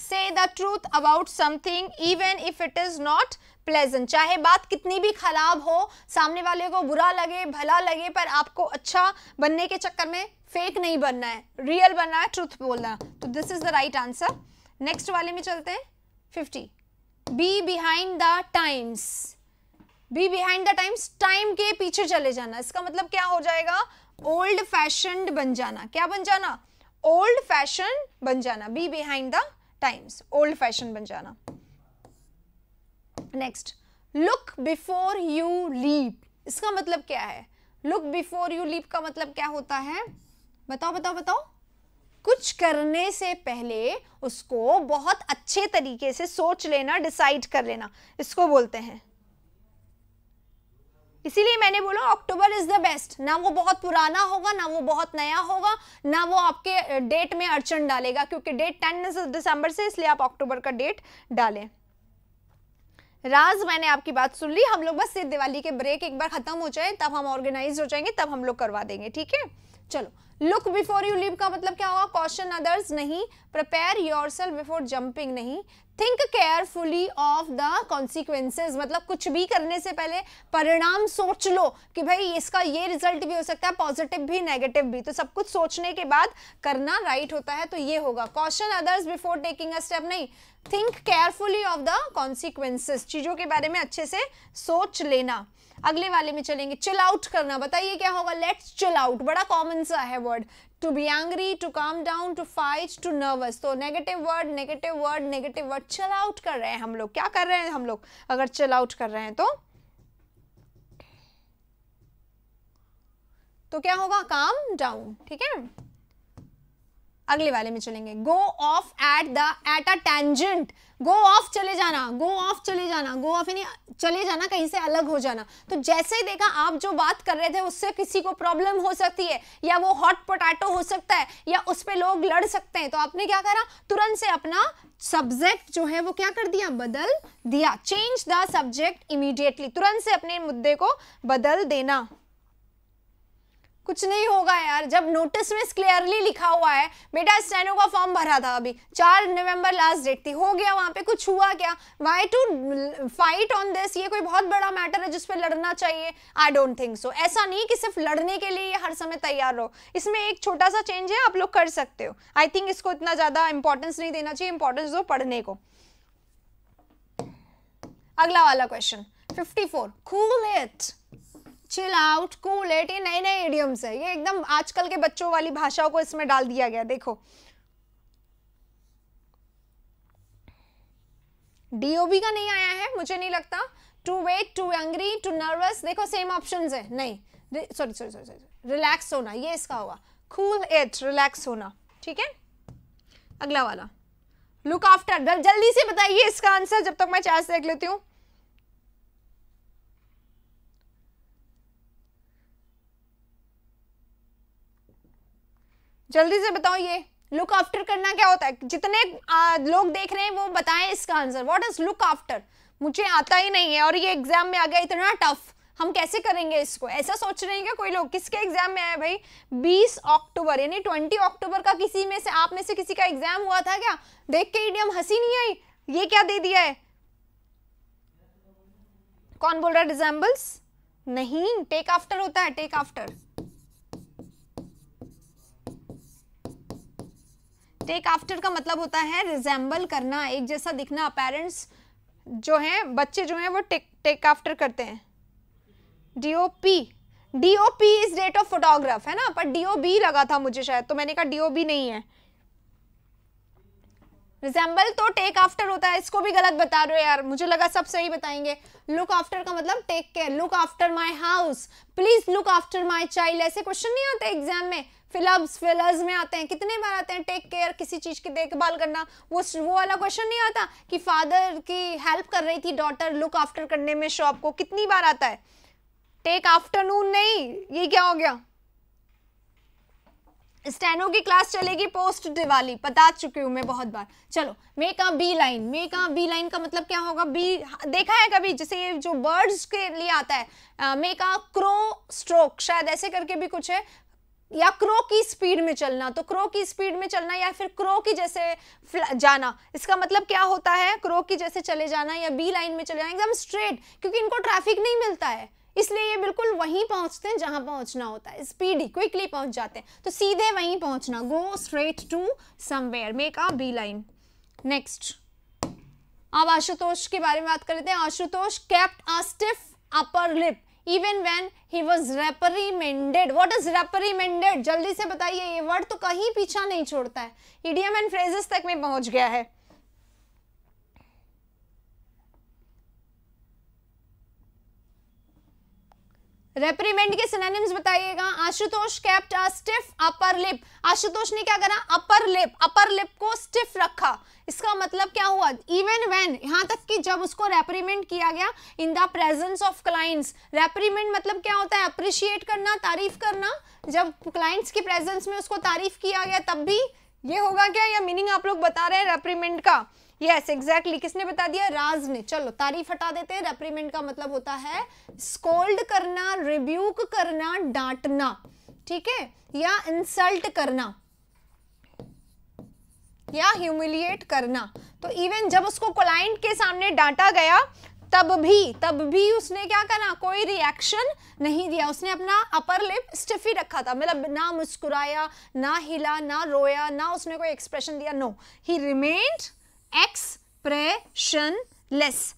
say the truth about something even if it is not pleasant चाहे बात कितनी भी खराब हो सामने वाले को बुरा लगे भला लगे पर आपको अच्छा बनने के चक्कर में फेक नहीं बनना है रियल बनना है ट्रूथ बोलना तो this is the right answer नेक्स्ट वाले में चलते हैं fifty be behind the times be behind the times time के पीछे चले जाना इसका मतलब क्या हो जाएगा ओल्ड फैशन बन जाना क्या बन जाना ओल्ड फैशन बन जाना be behind the times old fashion बन जाना next look before you leap इसका मतलब क्या है लुक बिफोर यू लीप का मतलब क्या होता है बताओ बताओ बताओ कुछ करने से पहले उसको बहुत अच्छे तरीके से सोच लेना डिसाइड कर लेना इसको बोलते हैं इसीलिए मैंने बोला अक्टूबर इज़ द बेस्ट ना वो बहुत पुराना होगा ना वो बहुत नया होगा ना वो आपके डेट uh, में अड़चन डालेगा क्योंकि डेट टेन दिसंबर से इसलिए आप अक्टूबर का डेट डालें राज मैंने आपकी बात सुन ली हम लोग बस दिवाली के ब्रेक एक बार खत्म हो जाए तब हम ऑर्गेनाइज हो जाएंगे तब हम लोग करवा देंगे ठीक है चलो लुक बिफोर यू लिव का मतलब क्या होगा क्वेश्चन अदर्स नहीं prepare yourself before jumping नहीं think carefully of the consequences मतलब कुछ भी करने से पहले परिणाम सोच लो कि भाई इसका ये रिजल्ट भी हो सकता है पॉजिटिव भी नेगेटिव भी तो सब कुछ सोचने के बाद करना राइट right होता है तो ये होगा question others before taking a step नहीं think carefully of the consequences चीज़ों के बारे में अच्छे से सोच लेना अगले वाले में चलेंगे चिल आउट करना बताइए क्या होगा लेट्स चिल आउट बड़ा कॉमन सा है word to be angry to calm down to fight to nervous तो negative word negative word negative word chill out कर रहे हैं हम लोग क्या कर रहे हैं हम लोग अगर चिल आउट कर रहे हैं तो तो क्या होगा काम डाउन ठीक है अगले वाले में चलेंगे go off at the at a tangent go off चले जाना गो ऑफ चले जाना गो ऑफ यानी चले जाना कहीं से अलग हो जाना तो जैसे ही देखा आप जो बात कर रहे थे उससे किसी को प्रॉब्लम हो सकती है या वो हॉट पोटैटो हो सकता है या उस पर लोग लड़ सकते हैं तो आपने क्या करा तुरंत से अपना सब्जेक्ट जो है वो क्या कर दिया बदल दिया चेंज द सब्जेक्ट इमीडिएटली तुरंत से अपने मुद्दे को बदल देना कुछ नहीं होगा यार जब नोटिस में क्लियरली लिखा हुआ है बेटा स्टेनो का फॉर्म भरा था अभी चार नवंबर लास्ट डेट थी हो गया वहाँ पे कुछ हुआ क्या why to fight on this ये कोई बहुत बड़ा मैटर है जिसपे लड़ना चाहिए आई डोंट थिंक सो ऐसा नहीं कि सिर्फ लड़ने के लिए हर समय तैयार रहो इसमें एक छोटा सा चेंज है आप लोग कर सकते हो आई थिंक इसको इतना ज़्यादा इंपॉर्टेंस नहीं देना चाहिए इंपॉर्टेंस दो पढ़ने को अगला वाला question 54 cool it chill out cool it ये नए नए एडियम्स है ये एकदम आजकल के बच्चों वाली भाषाओं को इसमें डाल दिया गया देखो डीओबी का नहीं आया है मुझे नहीं लगता to wait to angry to nervous देखो सेम ऑप्शन है नहीं sorry sorry sorry sorry relax होना ये इसका होगा कूल इट रिलैक्स होना ठीक है अगला वाला लुक आफ्टर जल्दी से बताइए इसका आंसर जब तक मैं चार्ज देख लेती हूँ जल्दी से बताओ ये लुक आफ्टर करना क्या होता है जितने आ, लोग देख रहे हैं वो बताएं इसका answer what is look after मुझे आता ही नहीं है और ये एग्जाम में आ गया इतना टफ हम कैसे करेंगे इसको ऐसा सोच रहे हैं क्या कोई लोग किसके एग्जाम में आए भाई 20 अक्टूबर यानी 20 अक्टूबर का किसी में से आप में से किसी का एग्जाम हुआ था क्या देख के ईडीएम हंसी नहीं आई ये क्या दे दिया है कौन बोल रहा है डिजाम्बल्स नहीं टेक आफ्टर होता है टेक आफ्टर टेक आफ्टर का मतलब होता है रिजेंबल करना एक जैसा दिखना पेरेंट्स जो हैं बच्चे जो हैं वो टेक टेक आफ्टर करते हैं DOP DOP is date of photograph है ना पर डीओबी लगा था मुझे शायद तो मैंने कहा डीओबी नहीं है रिजेंबल तो टेक आफ्टर होता है इसको भी गलत बता रहे हो यार मुझे लगा सब सही बताएंगे लुक आफ्टर का मतलब take care look after my house please look after my child ऐसे क्वेश्चन नहीं होते एग्जाम में फिलअप्स फिलर्स में आते हैं कितने बार आते हैं टेक केयर किसी चीज़ की देखभाल करना वो वो वाला क्वेश्चन नहीं आता कि फादर की हेल्प कर रही थी डॉटर लुक आफ्टर करने में शॉप को कितनी बार आता है टेक आफ्टरनून नहीं ये क्या हो गया स्टैनो की क्लास चलेगी पोस्ट दिवाली बता चुकी हूँ मैं बहुत बार चलो make a beeline make a beeline का मतलब क्या होगा बी देखा है कभी जैसे ये जो बर्ड्स के लिए आता है मे अ क्रो स्ट्रोक शायद ऐसे करके भी कुछ है या क्रो की स्पीड में चलना तो क्रो की स्पीड में चलना या फिर क्रो की जैसे जाना इसका मतलब क्या होता है क्रो की जैसे चले जाना या बी लाइन में चले जाना एकदम स्ट्रेट क्योंकि इनको ट्रैफिक नहीं मिलता है इसलिए ये बिल्कुल वहीं पहुंचते हैं जहां पहुंचना होता है स्पीडी क्विकली पहुंच जाते हैं तो सीधे वहीं पहुंचना go straight to somewhere make a beeline next अब आशुतोष के बारे में बात कर लेते हैं Ashutosh kept a stiff upper lip even when he was reprimanded what is reprimanded जल्दी से बताइए ये वर्ड तो कहीं पीछा नहीं छोड़ता है इडियम एंड फ्रेजेस तक में पहुंच गया है रेप्रीमेंड के सिनोनिम्स बताइएगा Ashutosh kept a stiff upper lip Ashutosh ने क्या करा अपर लिप अपर लिप को स्टिफ रखा इसका मतलब क्या हुआ इवन वेन यहाँ तक कि जब उसको रेप्रीमेंट किया गया in the presence of clients reprimand मतलब क्या होता है अप्रिशिएट करना तारीफ करना जब क्लाइंट्स की प्रेजेंस में उसको तारीफ किया गया तब भी ये होगा क्या या मीनिंग आप लोग बता रहे हैं रेप्रीमेंट का यस yes, एग्जैक्टली exactly. किसने बता दिया राज ने चलो तारीफ हटा देते हैं रेप्रीमेंट का मतलब होता है स्कोल्ड करना रिब्यूक करना डांटना ठीक है या इंसल्ट करना या ह्यूमिलिएट करना तो इवन जब उसको क्लाइंट के सामने डांटा गया तब भी तब भी उसने क्या करा कोई रिएक्शन नहीं दिया उसने अपना अपर लिप स्टिफी रखा था मतलब ना मुस्कुराया ना हिला ना रोया ना उसने कोई एक्सप्रेशन दिया नो ही रिमेन्ड एक्सप्रेशनलेस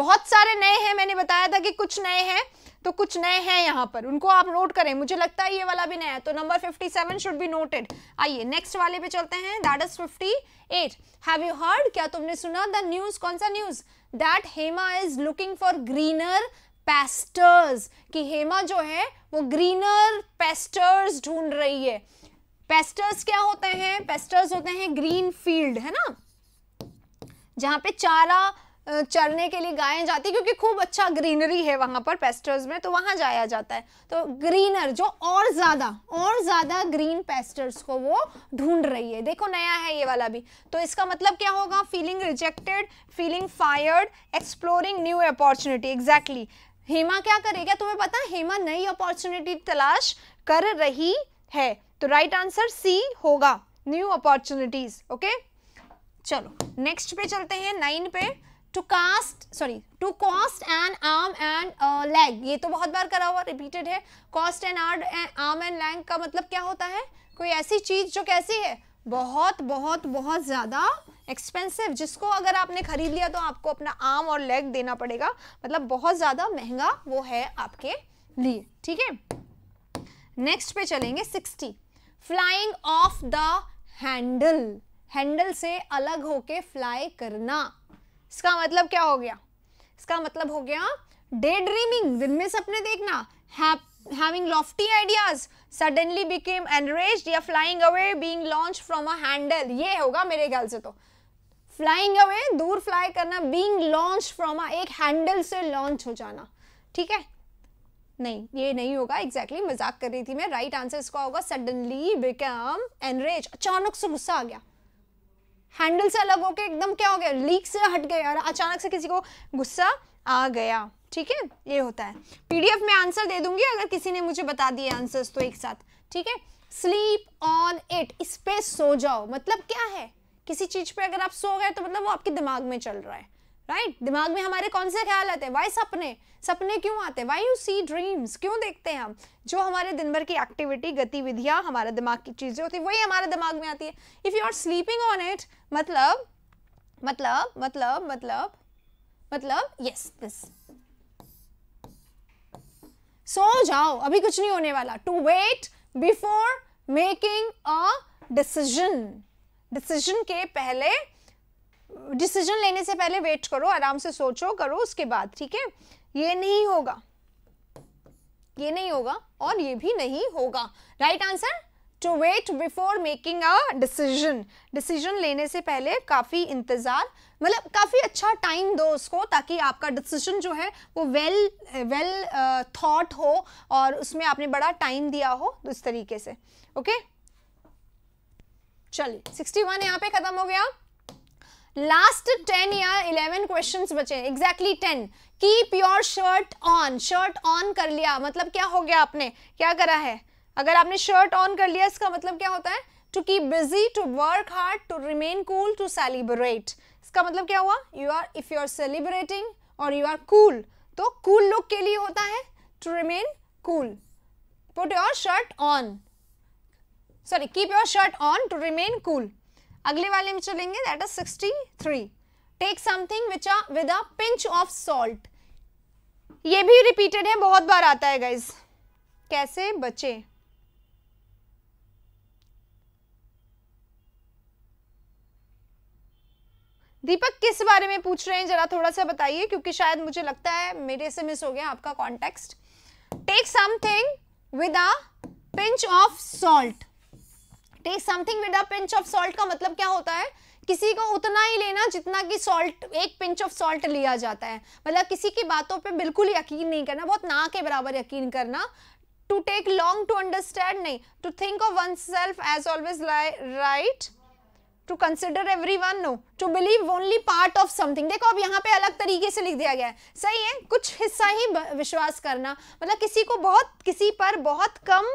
बहुत सारे नए हैं मैंने बताया था कि कुछ नए हैं तो कुछ नए हैं यहाँ पर उनको आप नोट करें मुझे लगता है ये वाला भी नया है तो नंबर 57 शुड बी नोटेड आइए नेक्स्ट वाले पे चलते हैं that is 58 have you heard क्या तुमने सुना द न्यूज कौन सा news that Hema is looking for greener pastures कि हेमा जो है वो ग्रीनर पेस्टर्स ढूंढ रही है पेस्टर्स क्या होते हैं पेस्टर्स होते हैं ग्रीन फील्ड है ना जहाँ पे चारा चरने के लिए गायें जाती है क्योंकि खूब अच्छा ग्रीनरी है वहाँ पर पेस्टर्स में तो वहाँ जाया जाता है तो ग्रीनर जो और ज़्यादा और ज़्यादा ग्रीन पेस्टर्स को वो ढूंढ रही है देखो नया है ये वाला भी तो इसका मतलब क्या होगा feeling rejected feeling fired exploring new opportunity exactly Hema क्या करेगा तुम्हें पता हेमा नई अपॉर्चुनिटी तलाश कर रही है तो राइट आंसर सी होगा न्यू अपॉर्चुनिटीज ओके चलो नेक्स्ट पे चलते हैं नाइन पे to cast sorry to cost and arm and leg ये तो बहुत बार करा हुआ रिपीटेड है cost and arm arm and leg का मतलब क्या होता है कोई ऐसी चीज जो कैसी है बहुत बहुत बहुत ज़्यादा एक्सपेंसिव जिसको अगर आपने खरीद लिया तो आपको अपना आर्म और लेग देना पड़ेगा मतलब बहुत ज़्यादा महंगा वो है आपके लिए ठीक है नेक्स्ट पे चलेंगे sixty flying off the handle handle से अलग होके फ्लाई करना इसका मतलब क्या हो गया इसका मतलब हो गया डे ड्रीमिंग दिन में सपने देखना having lofty ideas suddenly became enrage या flying away being launch from a handle ये होगा मेरे ख्याल से तो फ्लाइंग अवे दूर फ्लाई करना बींग लॉन्च फ्रॉम अ एक हैंडल से लॉन्च हो जाना ठीक है नहीं ये नहीं होगा एग्जैक्टली exactly, मजाक कर रही थी मैं राइट आंसर इसका होगा सडनली बिकम एनरेज अचानक से गुस्सा आ गया हैंडल से अलग होके एकदम क्या हो गया लीक से हट गए और अचानक से किसी को गुस्सा आ गया ठीक है ये होता है पीडीएफ में आंसर दे दूंगी अगर किसी ने मुझे बता दिए आंसर्स तो एक साथ ठीक है स्लीप ऑन इट इस पे सो जाओ मतलब क्या है किसी चीज पे अगर आप सो गए तो मतलब वो आपके दिमाग में चल रहा है राइट right? दिमाग में हमारे कौन से ख्याल आते हैं वाई सपने सपने क्यों आते हैं वाई यू सी ड्रीम्स क्यों देखते हैं हम जो हमारे दिन भर की एक्टिविटी गतिविधियां हमारे दिमाग की चीज़ें होती है वही हमारे दिमाग में आती है if you are sleeping on it मतलब मतलब मतलब मतलब मतलब यस दिस सो जाओ अभी कुछ नहीं होने वाला to wait before making a decision decision के पहले डिसीजन लेने से पहले वेट करो आराम से सोचो करो उसके बाद ठीक है ये नहीं होगा ये नहीं होगा और ये भी नहीं होगा right answer to wait before making a decision decision लेने से पहले काफ़ी इंतज़ार मतलब काफ़ी अच्छा टाइम दो उसको ताकि आपका डिसीजन जो है वो वेल वेल थॉट हो और उसमें आपने बड़ा टाइम दिया हो तो इस तरीके से ओके okay? चलिए 61 वन यहाँ पे ख़त्म हो गया लास्ट टेन या इलेवन क्वेश्चन बचे exactly ten keep your shirt on shirt on कर लिया मतलब क्या हो गया आपने क्या करा है अगर आपने शर्ट ऑन कर लिया इसका मतलब क्या होता है to keep busy to work hard to remain cool to celebrate इसका मतलब क्या हुआ you are if you are celebrating और यू आर कूल तो कूल cool लुक के लिए होता है to remain cool put your shirt on sorry keep your shirt on to remain cool अगले वाले में चलेंगे that is 63 take something which are with a pinch of salt ये भी रिपीटेड है बहुत बार आता है गाइज कैसे बचे दीपक किस बारे में पूछ रहे हैं जरा थोड़ा सा बताइए क्योंकि शायद मुझे लगता है मेरे से मिस हो गया आपका context take something with a pinch of salt take something with a pinch of salt का मतलब क्या होता है किसी को उतना ही लेना जितना कि सॉल्ट एक पिंच ऑफ सॉल्ट लिया जाता है मतलब किसी की बातों पे बिल्कुल यकीन नहीं करना बहुत ना के बराबर यकीन करना to take long to understand नहीं to think of oneself as always right to consider everyone no to believe only part of something देखो अब यहाँ पे अलग तरीके से लिख दिया गया है सही है कुछ हिस्सा ही विश्वास करना मतलब किसी को बहुत किसी पर बहुत कम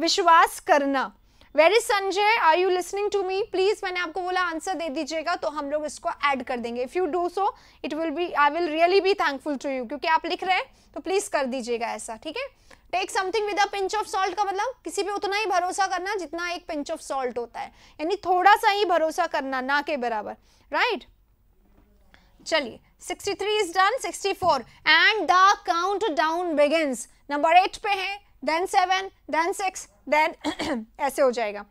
विश्वास करना very Sanjay are you listening to me please मैंने आपको बोला आंसर दे दीजिएगा तो हम लोग इसको ऐड कर देंगे if you do so it will be I will really be thankful to you क्योंकि आप लिख रहे हैं तो प्लीज कर दीजिएगा ऐसा ठीक है take something with a pinch of salt का मतलब किसी पे उतना ही भरोसा करना जितना एक पिंच ऑफ सॉल्ट होता है यानी थोड़ा सा ही भरोसा करना ना के बराबर राइट right? चलिए 63 is done 64 and the countdown begins number eight पे है then seven then six then ऐसे हो जाएगा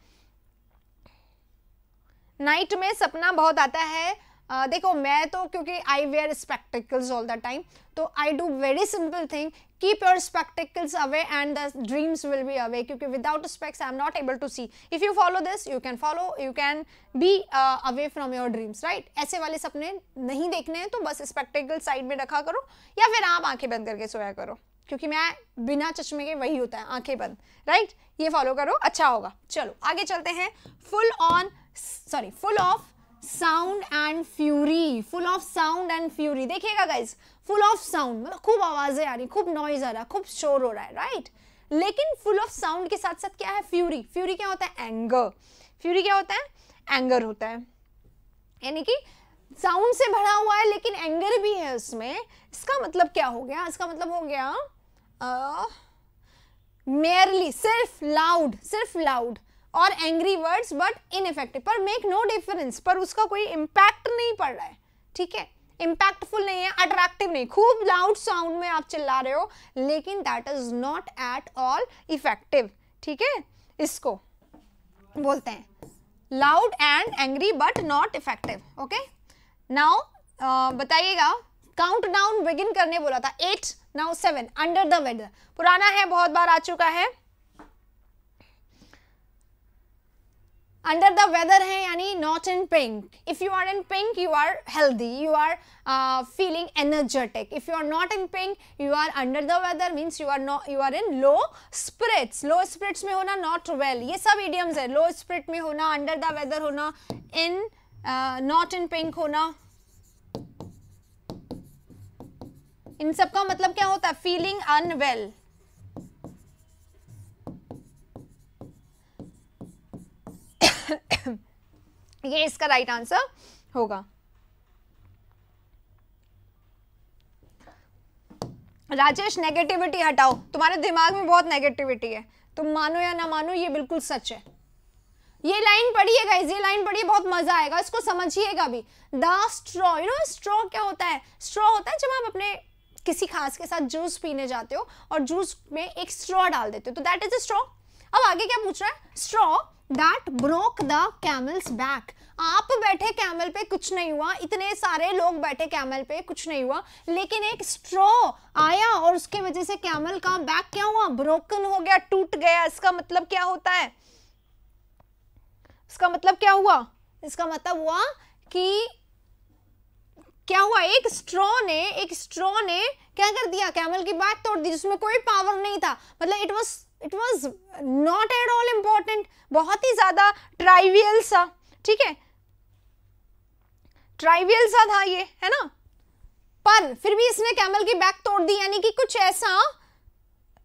नाइट में सपना बहुत आता है uh, देखो मैं तो क्योंकि I wear spectacles all the time तो I do very simple thing keep your spectacles away and the dreams will be away क्योंकि without specs I am not able to see if you follow this you can follow you can be away from your dreams right ऐसे वाले सपने नहीं देखने हैं तो बस spectacled side में रखा करो या फिर आप आंखें बंद करके सोया करो क्योंकि मैं बिना चश्मे के वही होता है आंखें बंद राइट ये फॉलो करो अच्छा होगा चलो आगे चलते हैं full on sorry full of sound and fury full of sound and fury देखिएगा गाइज फुल ऑफ साउंड मतलब खूब आवाज़ें आ रही खूब नॉइज आ रहा खूब शोर हो रहा है राइट लेकिन फुल ऑफ साउंड के साथ साथ क्या है फ्यूरी फ्यूरी क्या होता है एंगर फ्यूरी क्या होता है एंगर होता है यानी कि साउंड से भरा हुआ है लेकिन एंगर भी है उसमें इसका मतलब क्या हो गया इसका मतलब हो गया मेयरली सिर्फ लाउड सिर्फ लाउड और एंग्री वर्ड्स बट इनफेक्टिव पर मेक नो डिफरेंस पर उसका कोई इम्पैक्ट नहीं पड़ रहा है ठीक है इम्पैक्टफुल नहीं है अट्रैक्टिव नहीं खूब लाउड साउंड में आप चिल्ला रहे हो लेकिन that is not at all effective ठीक है इसको बोलते हैं loud and angry but not effective okay now बताइएगा काउंट डाउन बिगिन करने बोला था at now seven under the weather पुराना है बहुत बार आ चुका है अंडर द वेदर है यानी not in pink if you are in pink you are healthy you are feeling energetic if you are not in pink you are under the weather means you are not you are in low spirits low spirits में होना not well ये सब idioms है लो spirit में होना under the weather होना in not in pink होना इन सब का मतलब क्या होता है फीलिंग अनवेल ये इसका राइट आंसर होगा राजेश नेगेटिविटी हटाओ तुम्हारे दिमाग में बहुत नेगेटिविटी है तुम मानो या ना मानो ये बिल्कुल सच है ये लाइन पढ़िएगा ये लाइन पढ़िए बहुत मजा आएगा इसको समझिएगा भी the straw you know straw क्या होता है स्ट्रॉ होता है जब आप अपने किसी खास के साथ जूस पीने जाते हो और जूस में एक स्ट्रॉ डाल देते हो तो दैट इज अ स्ट्रॉ अब आगे क्या पूछ रहा है straw that broke the camel's back आप बैठे कैमल पे कुछ नहीं हुआ इतने सारे लोग बैठे कैमल पे कुछ नहीं हुआ लेकिन एक स्ट्रॉ आया और उसके वजह से कैमल का बैक क्या हुआ ब्रोकन हो गया टूट गया इसका मतलब क्या होता है इसका मतलब क्या हुआ इसका मतलब हुआ कि क्या हुआ एक स्ट्रॉ ने एक स्ट्रॉ ने क्या कर दिया कैमल की बात तोड़ दी जिसमें कोई पावर नहीं था मतलब it was it was not at all important बहुत ही ज़्यादा ट्राइवियल सा ठीक है ट्राइवियल सा था ये है ना पर फिर भी इसने कैमल की बैक तोड़ दी यानी कि कुछ ऐसा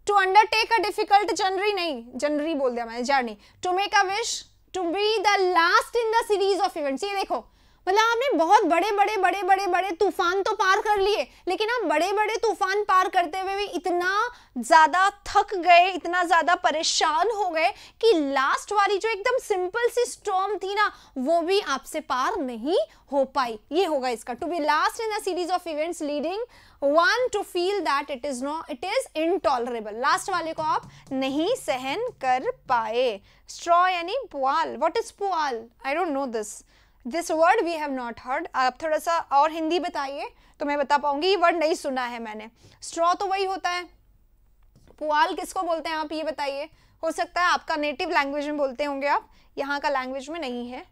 टू अंडरटेक अ डिफिकल्ट जनरी नहीं जनरी बोल दिया मैंने journey to make a wish to be the last in the series of events ये देखो मतलब आपने बहुत बड़े बड़े बड़े बड़े बड़े तूफान तो पार कर लिए लेकिन आप बड़े बड़े तूफान पार करते हुए भी इतना ज़्यादा थक गए इतना ज़्यादा परेशान हो गए कि लास्ट वाली जो एकदम सिंपल सी स्टॉम थी ना वो भी आपसे पार नहीं हो पाई ये होगा इसका to be last in the series of events leading one to feel that it is not it is intolerable last वाले को आप नहीं सहन कर पाए स्ट्रॉ यानी पुआल वॉट इज पुआल I don't know this this word we have not heard आप थोड़ा सा और हिंदी बताइए तो मैं बता पाऊंगी ये वर्ड नहीं सुना है मैंने स्ट्रॉ तो वही होता है पुआल किसको बोलते हैं आप ये बताइए हो सकता है आपका नेटिव लैंग्वेज में बोलते होंगे आप यहाँ का लैंग्वेज में नहीं है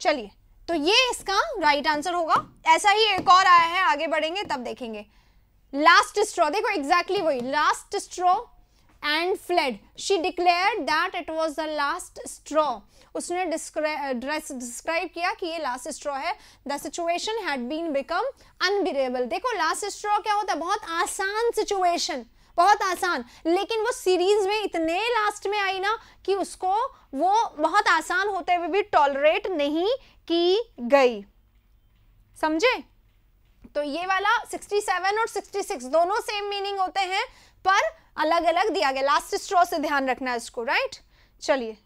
चलिए तो ये इसका राइट आंसर होगा ऐसा ही एक और आया है आगे बढ़ेंगे तब देखेंगे लास्ट स्ट्रॉ देखो एग्जैक्टली exactly वही last straw and fled she declare that it was the last straw उसने डिस्क्राइब किया कि ये लास्ट स्ट्रॉ है the situation had been become unbearable देखो लास्ट स्ट्रॉ क्या होता है बहुत आसान सिचुएशन बहुत आसान लेकिन वो सीरीज में इतने लास्ट में आई ना कि उसको वो बहुत आसान होते हुए भी टॉलरेट नहीं की गई समझे तो ये वाला 67 और 66 दोनों सेम मीनिंग होते हैं पर अलग अलग दिया गया लास्ट स्ट्रॉ से ध्यान रखना है इसको राइट चलिए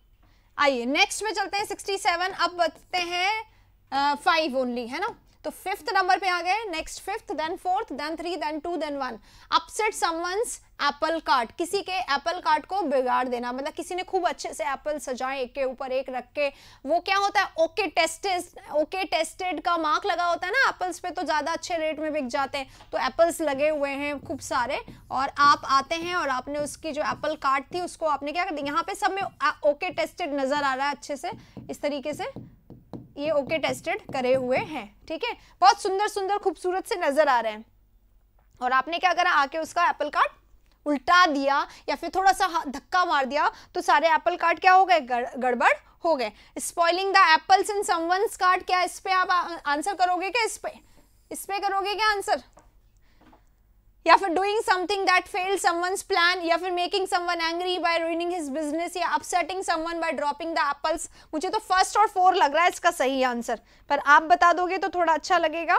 आइए नेक्स्ट में चलते हैं 67 अब बचते हैं फाइव uh, ओनली है ना तो फिफ्थ नंबर पे आ गए next fifth then fourth then three then two then one upset someone's apple cart किसी के एप्पल कार्ट को बिगाड़ देना मतलब किसी ने खूब अच्छे से एप्पल सजाए एक के ऊपर एक रख के वो क्या होता है ओके टेस्टेड ओके टेस्टेड का मार्क लगा होता है ना एप्पल्स पे तो ज़्यादा अच्छे रेट में बिक जाते हैं तो एप्पल्स लगे हुए हैं खूब सारे और आप आते हैं और आपने उसकी जो एप्पल कार्ट थी उसको आपने क्या कर दिया यहाँ पे सब में ओके टेस्टेड नज़र आ रहा है अच्छे से इस तरीके से ये ओके okay टेस्टेड करे हुए हैं ठीक है बहुत सुंदर सुंदर खूबसूरत से नज़र आ रहे हैं और आपने क्या करा आके उसका एप्पल कार्ड उल्टा दिया या फिर थोड़ा सा धक्का मार दिया तो सारे एप्पल कार्ड क्या हो गए गड़बड़ हो गए spoiling the apples in someone's cart क्या इस पे आप आंसर करोगे क्या इस पे इस पे करोगे क्या आंसर या फिर doing something that fail someone's plan या फिर making someone angry by ruining his business या upsetting someone by dropping the apples मुझे तो फर्स्ट और फोर लग रहा है इसका सही आंसर पर आप बता दोगे तो थोड़ा अच्छा लगेगा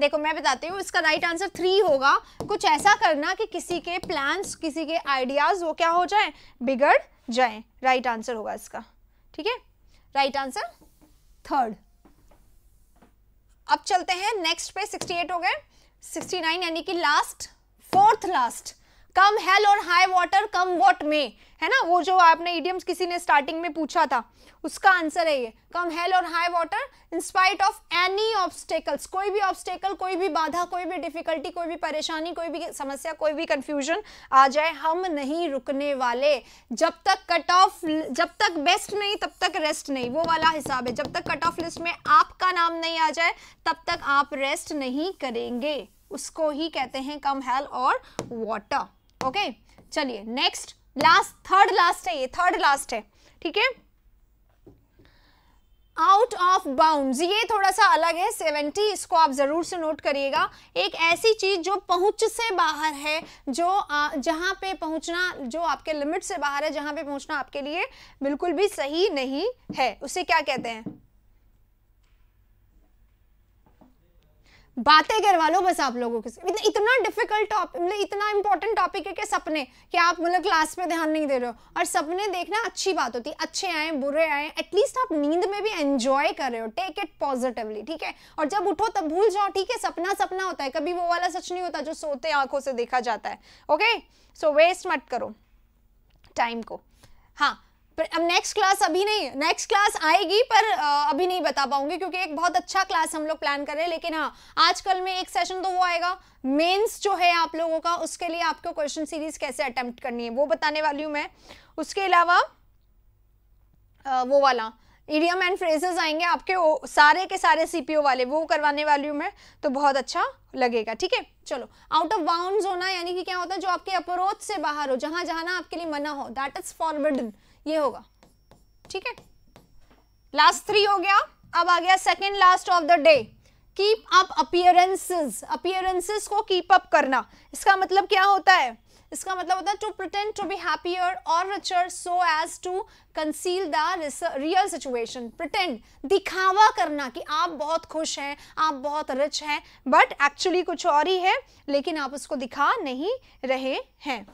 देखो मैं बताती हूँ इसका राइट आंसर थ्री होगा कुछ ऐसा करना कि किसी के प्लान्स किसी के आइडियाज वो क्या हो जाए बिगड़ जाए राइट आंसर होगा इसका ठीक है राइट आंसर थर्ड अब चलते हैं नेक्स्ट पे सिक्सटी एट हो गए 69 यानी कि last fourth last come hell और हाई वाटर कम वॉट में है ना वो जो आपने इडियम्स किसी ने स्टार्टिंग में पूछा था उसका आंसर है ये कम हेल और high water in spite of any obstacles कोई भी ऑब्स्टेकल कोई भी बाधा कोई भी डिफिकल्टी कोई भी परेशानी कोई भी समस्या कोई भी कंफ्यूजन आ जाए हम नहीं रुकने वाले जब तक कट ऑफ जब तक बेस्ट नहीं तब तक रेस्ट नहीं वो वाला हिसाब है जब तक कट ऑफ लिस्ट में आपका नाम नहीं आ जाए तब तक आप रेस्ट नहीं करेंगे उसको ही कहते हैं कम हेल और वाटर ओके चलिए नेक्स्ट लास्ट थर्ड लास्ट है ये थर्ड लास्ट है ठीक है आउट ऑफ बाउंड ये थोड़ा सा अलग है सेवेंटी इसको आप ज़रूर से नोट करिएगा एक ऐसी चीज़ जो पहुंच से बाहर है जो जहां पे पहुंचना जो आपके लिमिट से बाहर है जहां पे पहुंचना आपके लिए बिल्कुल भी सही नहीं है उसे क्या कहते हैं बातें करवा लो बस आप लोगों के साथ इतना डिफिकल्ट टॉपिक मतलब इतना मतलब इंपॉर्टेंट टॉपिक है कि सपने कि आप मतलब क्लास में ध्यान नहीं दे रहे हो और सपने देखना अच्छी बात होती है अच्छे आए बुरे आए एटलीस्ट आप नींद में भी एंजॉय कर रहे हो टेक इट पॉजिटिवली ठीक है और जब उठो तब भूल जाओ ठीक है सपना सपना होता है कभी वो वाला सच नहीं होता जो सोते आंखों से देखा जाता है ओके सो वेस्ट मत करो टाइम को हाँ अब नेक्स्ट क्लास अभी नहीं नेक्स्ट क्लास आएगी पर अभी नहीं बता पाऊंगी क्योंकि एक बहुत अच्छा क्लास हम लोग प्लान कर रहे हैं लेकिन हाँ आजकल में एक सेशन तो वो आएगा मेंस जो है आप लोगों का उसके लिए आपको क्वेश्चन सीरीज कैसे अटेम्प्ट करनी है वो बताने वाली हूँ मैं उसके अलावा वो वाला इडियम एंड फ्रेजेस आएंगे आपके ओ, सारे के सारे सीपीओ वाले वो करवाने वाली हूँ मैं तो बहुत अच्छा लगेगा ठीक है चलो आउट ऑफ बाउंड होना यानी कि क्या होता है जो आपके अप्रोच से बाहर हो जहाँ जाना आपके लिए मना हो दैट इज फॉरवर्डन ये होगा ठीक है लास्ट थ्री हो गया अब आ गया second last of the day keep up appearances appearances को कीप अप करना इसका मतलब क्या होता है इसका मतलब होता है to pretend to be happier और richer so as to conceal the real situation pretend दिखावा करना कि आप बहुत खुश हैं आप बहुत रिच हैं बट एक्चुअली कुछ और ही है लेकिन आप उसको दिखा नहीं रहे हैं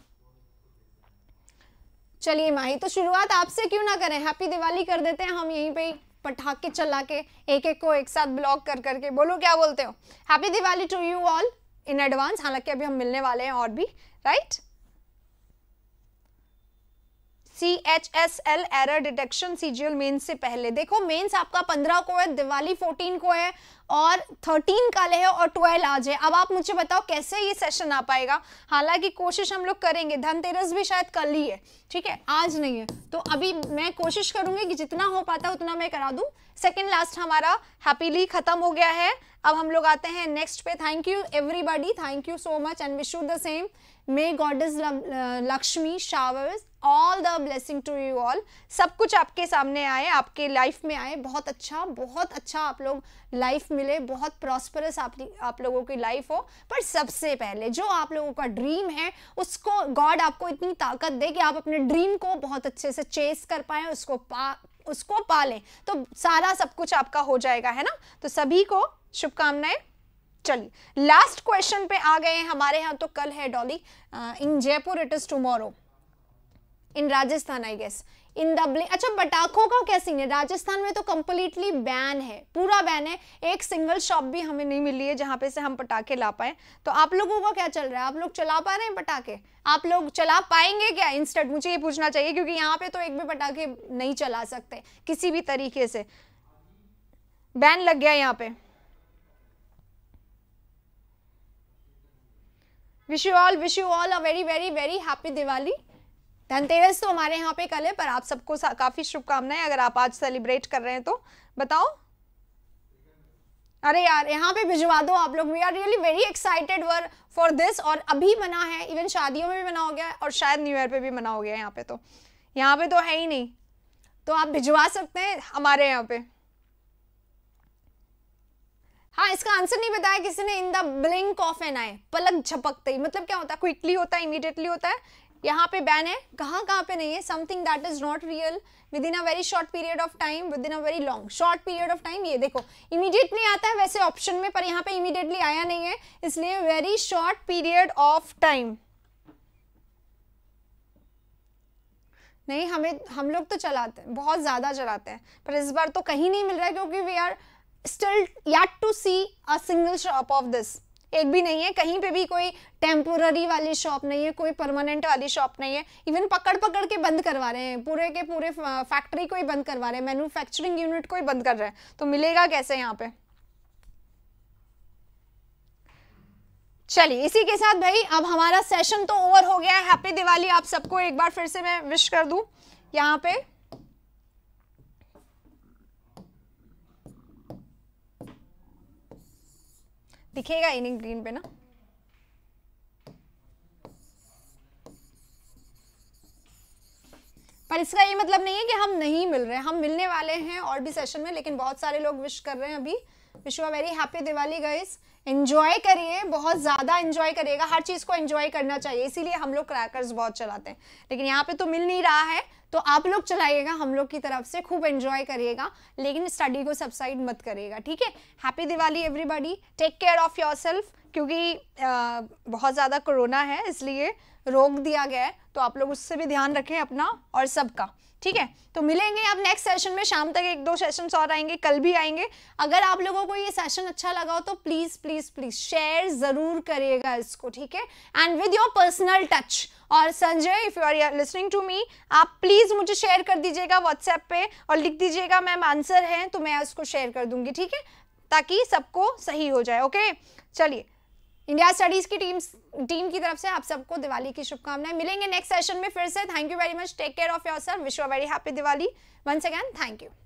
चलिए माही तो शुरुआत आपसे क्यों ना करें हैप्पी दिवाली कर देते हैं हम यहीं पे ही पटाखे चला के एक एक को एक साथ ब्लॉक कर करके बोलो क्या बोलते हो happy Diwali to you all in advance हालांकि अभी हम मिलने वाले हैं और भी right right? C H S L error detection CGL mains से पहले देखो मेन्स आपका पंद्रह को है दिवाली फोर्टीन को है और थर्टीन कल है और ट्वेल्व आज है अब आप मुझे बताओ कैसे ये सेशन आ पाएगा हालांकि कोशिश हम लोग करेंगे धनतेरस भी शायद कल ही है ठीक है आज नहीं है तो अभी मैं कोशिश करूंगी कि जितना हो पाता उतना मैं करा दूँ सेकेंड लास्ट हमारा हैप्पीली ख़त्म हो गया है अब हम लोग आते हैं नेक्स्ट पे thank you everybody thank you so much and wish you the same may god is Lakshmi showers all the blessing to you all सब कुछ आपके सामने आए आपके लाइफ में आए बहुत अच्छा बहुत अच्छा आप लोग लाइफ मिले बहुत प्रॉस्परस आप आप लोगों की लाइफ हो पर सबसे पहले जो आप लोगों का ड्रीम है उसको गॉड आपको इतनी ताकत दे कि आप अपने ड्रीम को बहुत अच्छे से चेस कर पाए उसको पा उसको पालें तो सारा सब कुछ आपका हो जाएगा है ना तो सभी को शुभकामनाएं चलिए लास्ट क्वेश्चन पे आ गए हैं हमारे यहां तो कल है Diwali in Jaipur it is tomorrow in Rajasthan I guess in दबले अच्छा पटाखों का क्या सीन है राजस्थान में तो कंप्लीटली बैन है पूरा बैन है एक सिंगल शॉप भी हमें नहीं मिली है जहां पे से हम पटाखे ला पाए तो आप लोगों का क्या चल रहा है आप लोग चला पा रहे हैं पटाखे आप लोग चला पाएंगे क्या इंस्टेंट मुझे ये पूछना चाहिए क्योंकि यहाँ पे तो एक भी पटाखे नहीं चला सकते किसी भी तरीके से बैन लग गया यहाँ पे wish you all wish you all a very very very happy Diwali Dhanteras तो हमारे यहाँ पे कल है पर आप सबको काफ़ी शुभकामनाएं अगर आप आज सेलिब्रेट कर रहे हैं तो बताओ अरे यार यहाँ पे भिजवा दो आप लोग we are really very excited for for this और अभी मना है इवन शादियों में भी मना हो गया है और शायद न्यू ईयर पे भी मना हो गया है यहाँ पे तो यहाँ पे तो है ही नहीं तो आप भिजवा सकते हैं हमारे यहाँ पे हाँ इसका आंसर नहीं बताया किसी ने in the blink of an eye पलक झपकते ही मतलब क्या होता है क्विकली होता है इमीडिएटली होता है यहाँ पे बैन है कहाँ कहाँ पे नहीं है something that is not real within a very short period of time within a very long short period of time ये देखो इमीडिएटली आता है वैसे ऑप्शन में पर यहाँ पे इमीडिएटली आया नहीं है इसलिए very short period of time नहीं हमें हम लोग तो चलाते हैं बहुत ज़्यादा चलाते हैं पर इस बार तो कहीं नहीं मिल रहा है क्योंकि we are still yet to see a single shop of this एक भी नहीं है कहीं पे भी कोई टेम्पोररी वाली शॉप नहीं है कोई परमानेंट वाली शॉप नहीं है इवन पकड़ पकड़ के बंद करवा रहे हैं पूरे के पूरे फैक्ट्री को ही बंद करवा रहे हैं मैन्युफैक्चरिंग यूनिट को ही बंद कर रहे हैं तो मिलेगा कैसे यहाँ पे चलिए इसी के साथ भाई अब हमारा सेशन तो ओवर हो गया हैप्पी दिवाली आप सबको एक बार फिर से मैं विश कर दूँ यहाँ पे दिखेगा इनिंग ग्रीन पे ना पर इसका ये मतलब नहीं है कि हम नहीं मिल रहे हैं हम मिलने वाले हैं और भी सेशन में लेकिन बहुत सारे लोग विश कर रहे हैं अभी wish you very happy Diwali guys enjoy करिए बहुत ज़्यादा इंजॉय करिएगा हर चीज़ को इंजॉय करना चाहिए इसीलिए हम लोग क्रैकर्स बहुत चलाते हैं लेकिन यहाँ पे तो मिल नहीं रहा है तो आप लोग चलाइएगा हम लोग की तरफ से खूब एंजॉय करिएगा लेकिन स्टडी को सब्साइड मत करिएगा ठीक है happy Diwali everybody take care of yourself क्योंकि आ, बहुत ज़्यादा कोरोना है इसलिए रोक दिया गया है तो आप लोग उससे भी ध्यान रखें अपना और सबका ठीक है तो मिलेंगे अब नेक्स्ट सेशन में शाम तक एक दो सेशन और आएंगे कल भी आएंगे अगर आप लोगों को ये सेशन अच्छा लगा हो तो प्लीज़ प्लीज़ प्लीज़ शेयर ज़रूर करिएगा इसको ठीक है and with your personal touch और Sanjay if you are listening to me आप प्लीज़ मुझे शेयर कर दीजिएगा व्हाट्सएप पे और लिख दीजिएगा मैम आंसर है तो मैं उसको शेयर कर दूंगी ठीक है ताकि सबको सही हो जाए ओके चलिए इंडिया स्टडीज की टीम टीम की तरफ से आप सबको दिवाली की शुभकामनाएं मिलेंगे नेक्स्ट सेशन में फिर से thank you very much take care of your sir wish you very happy Diwali once again thank you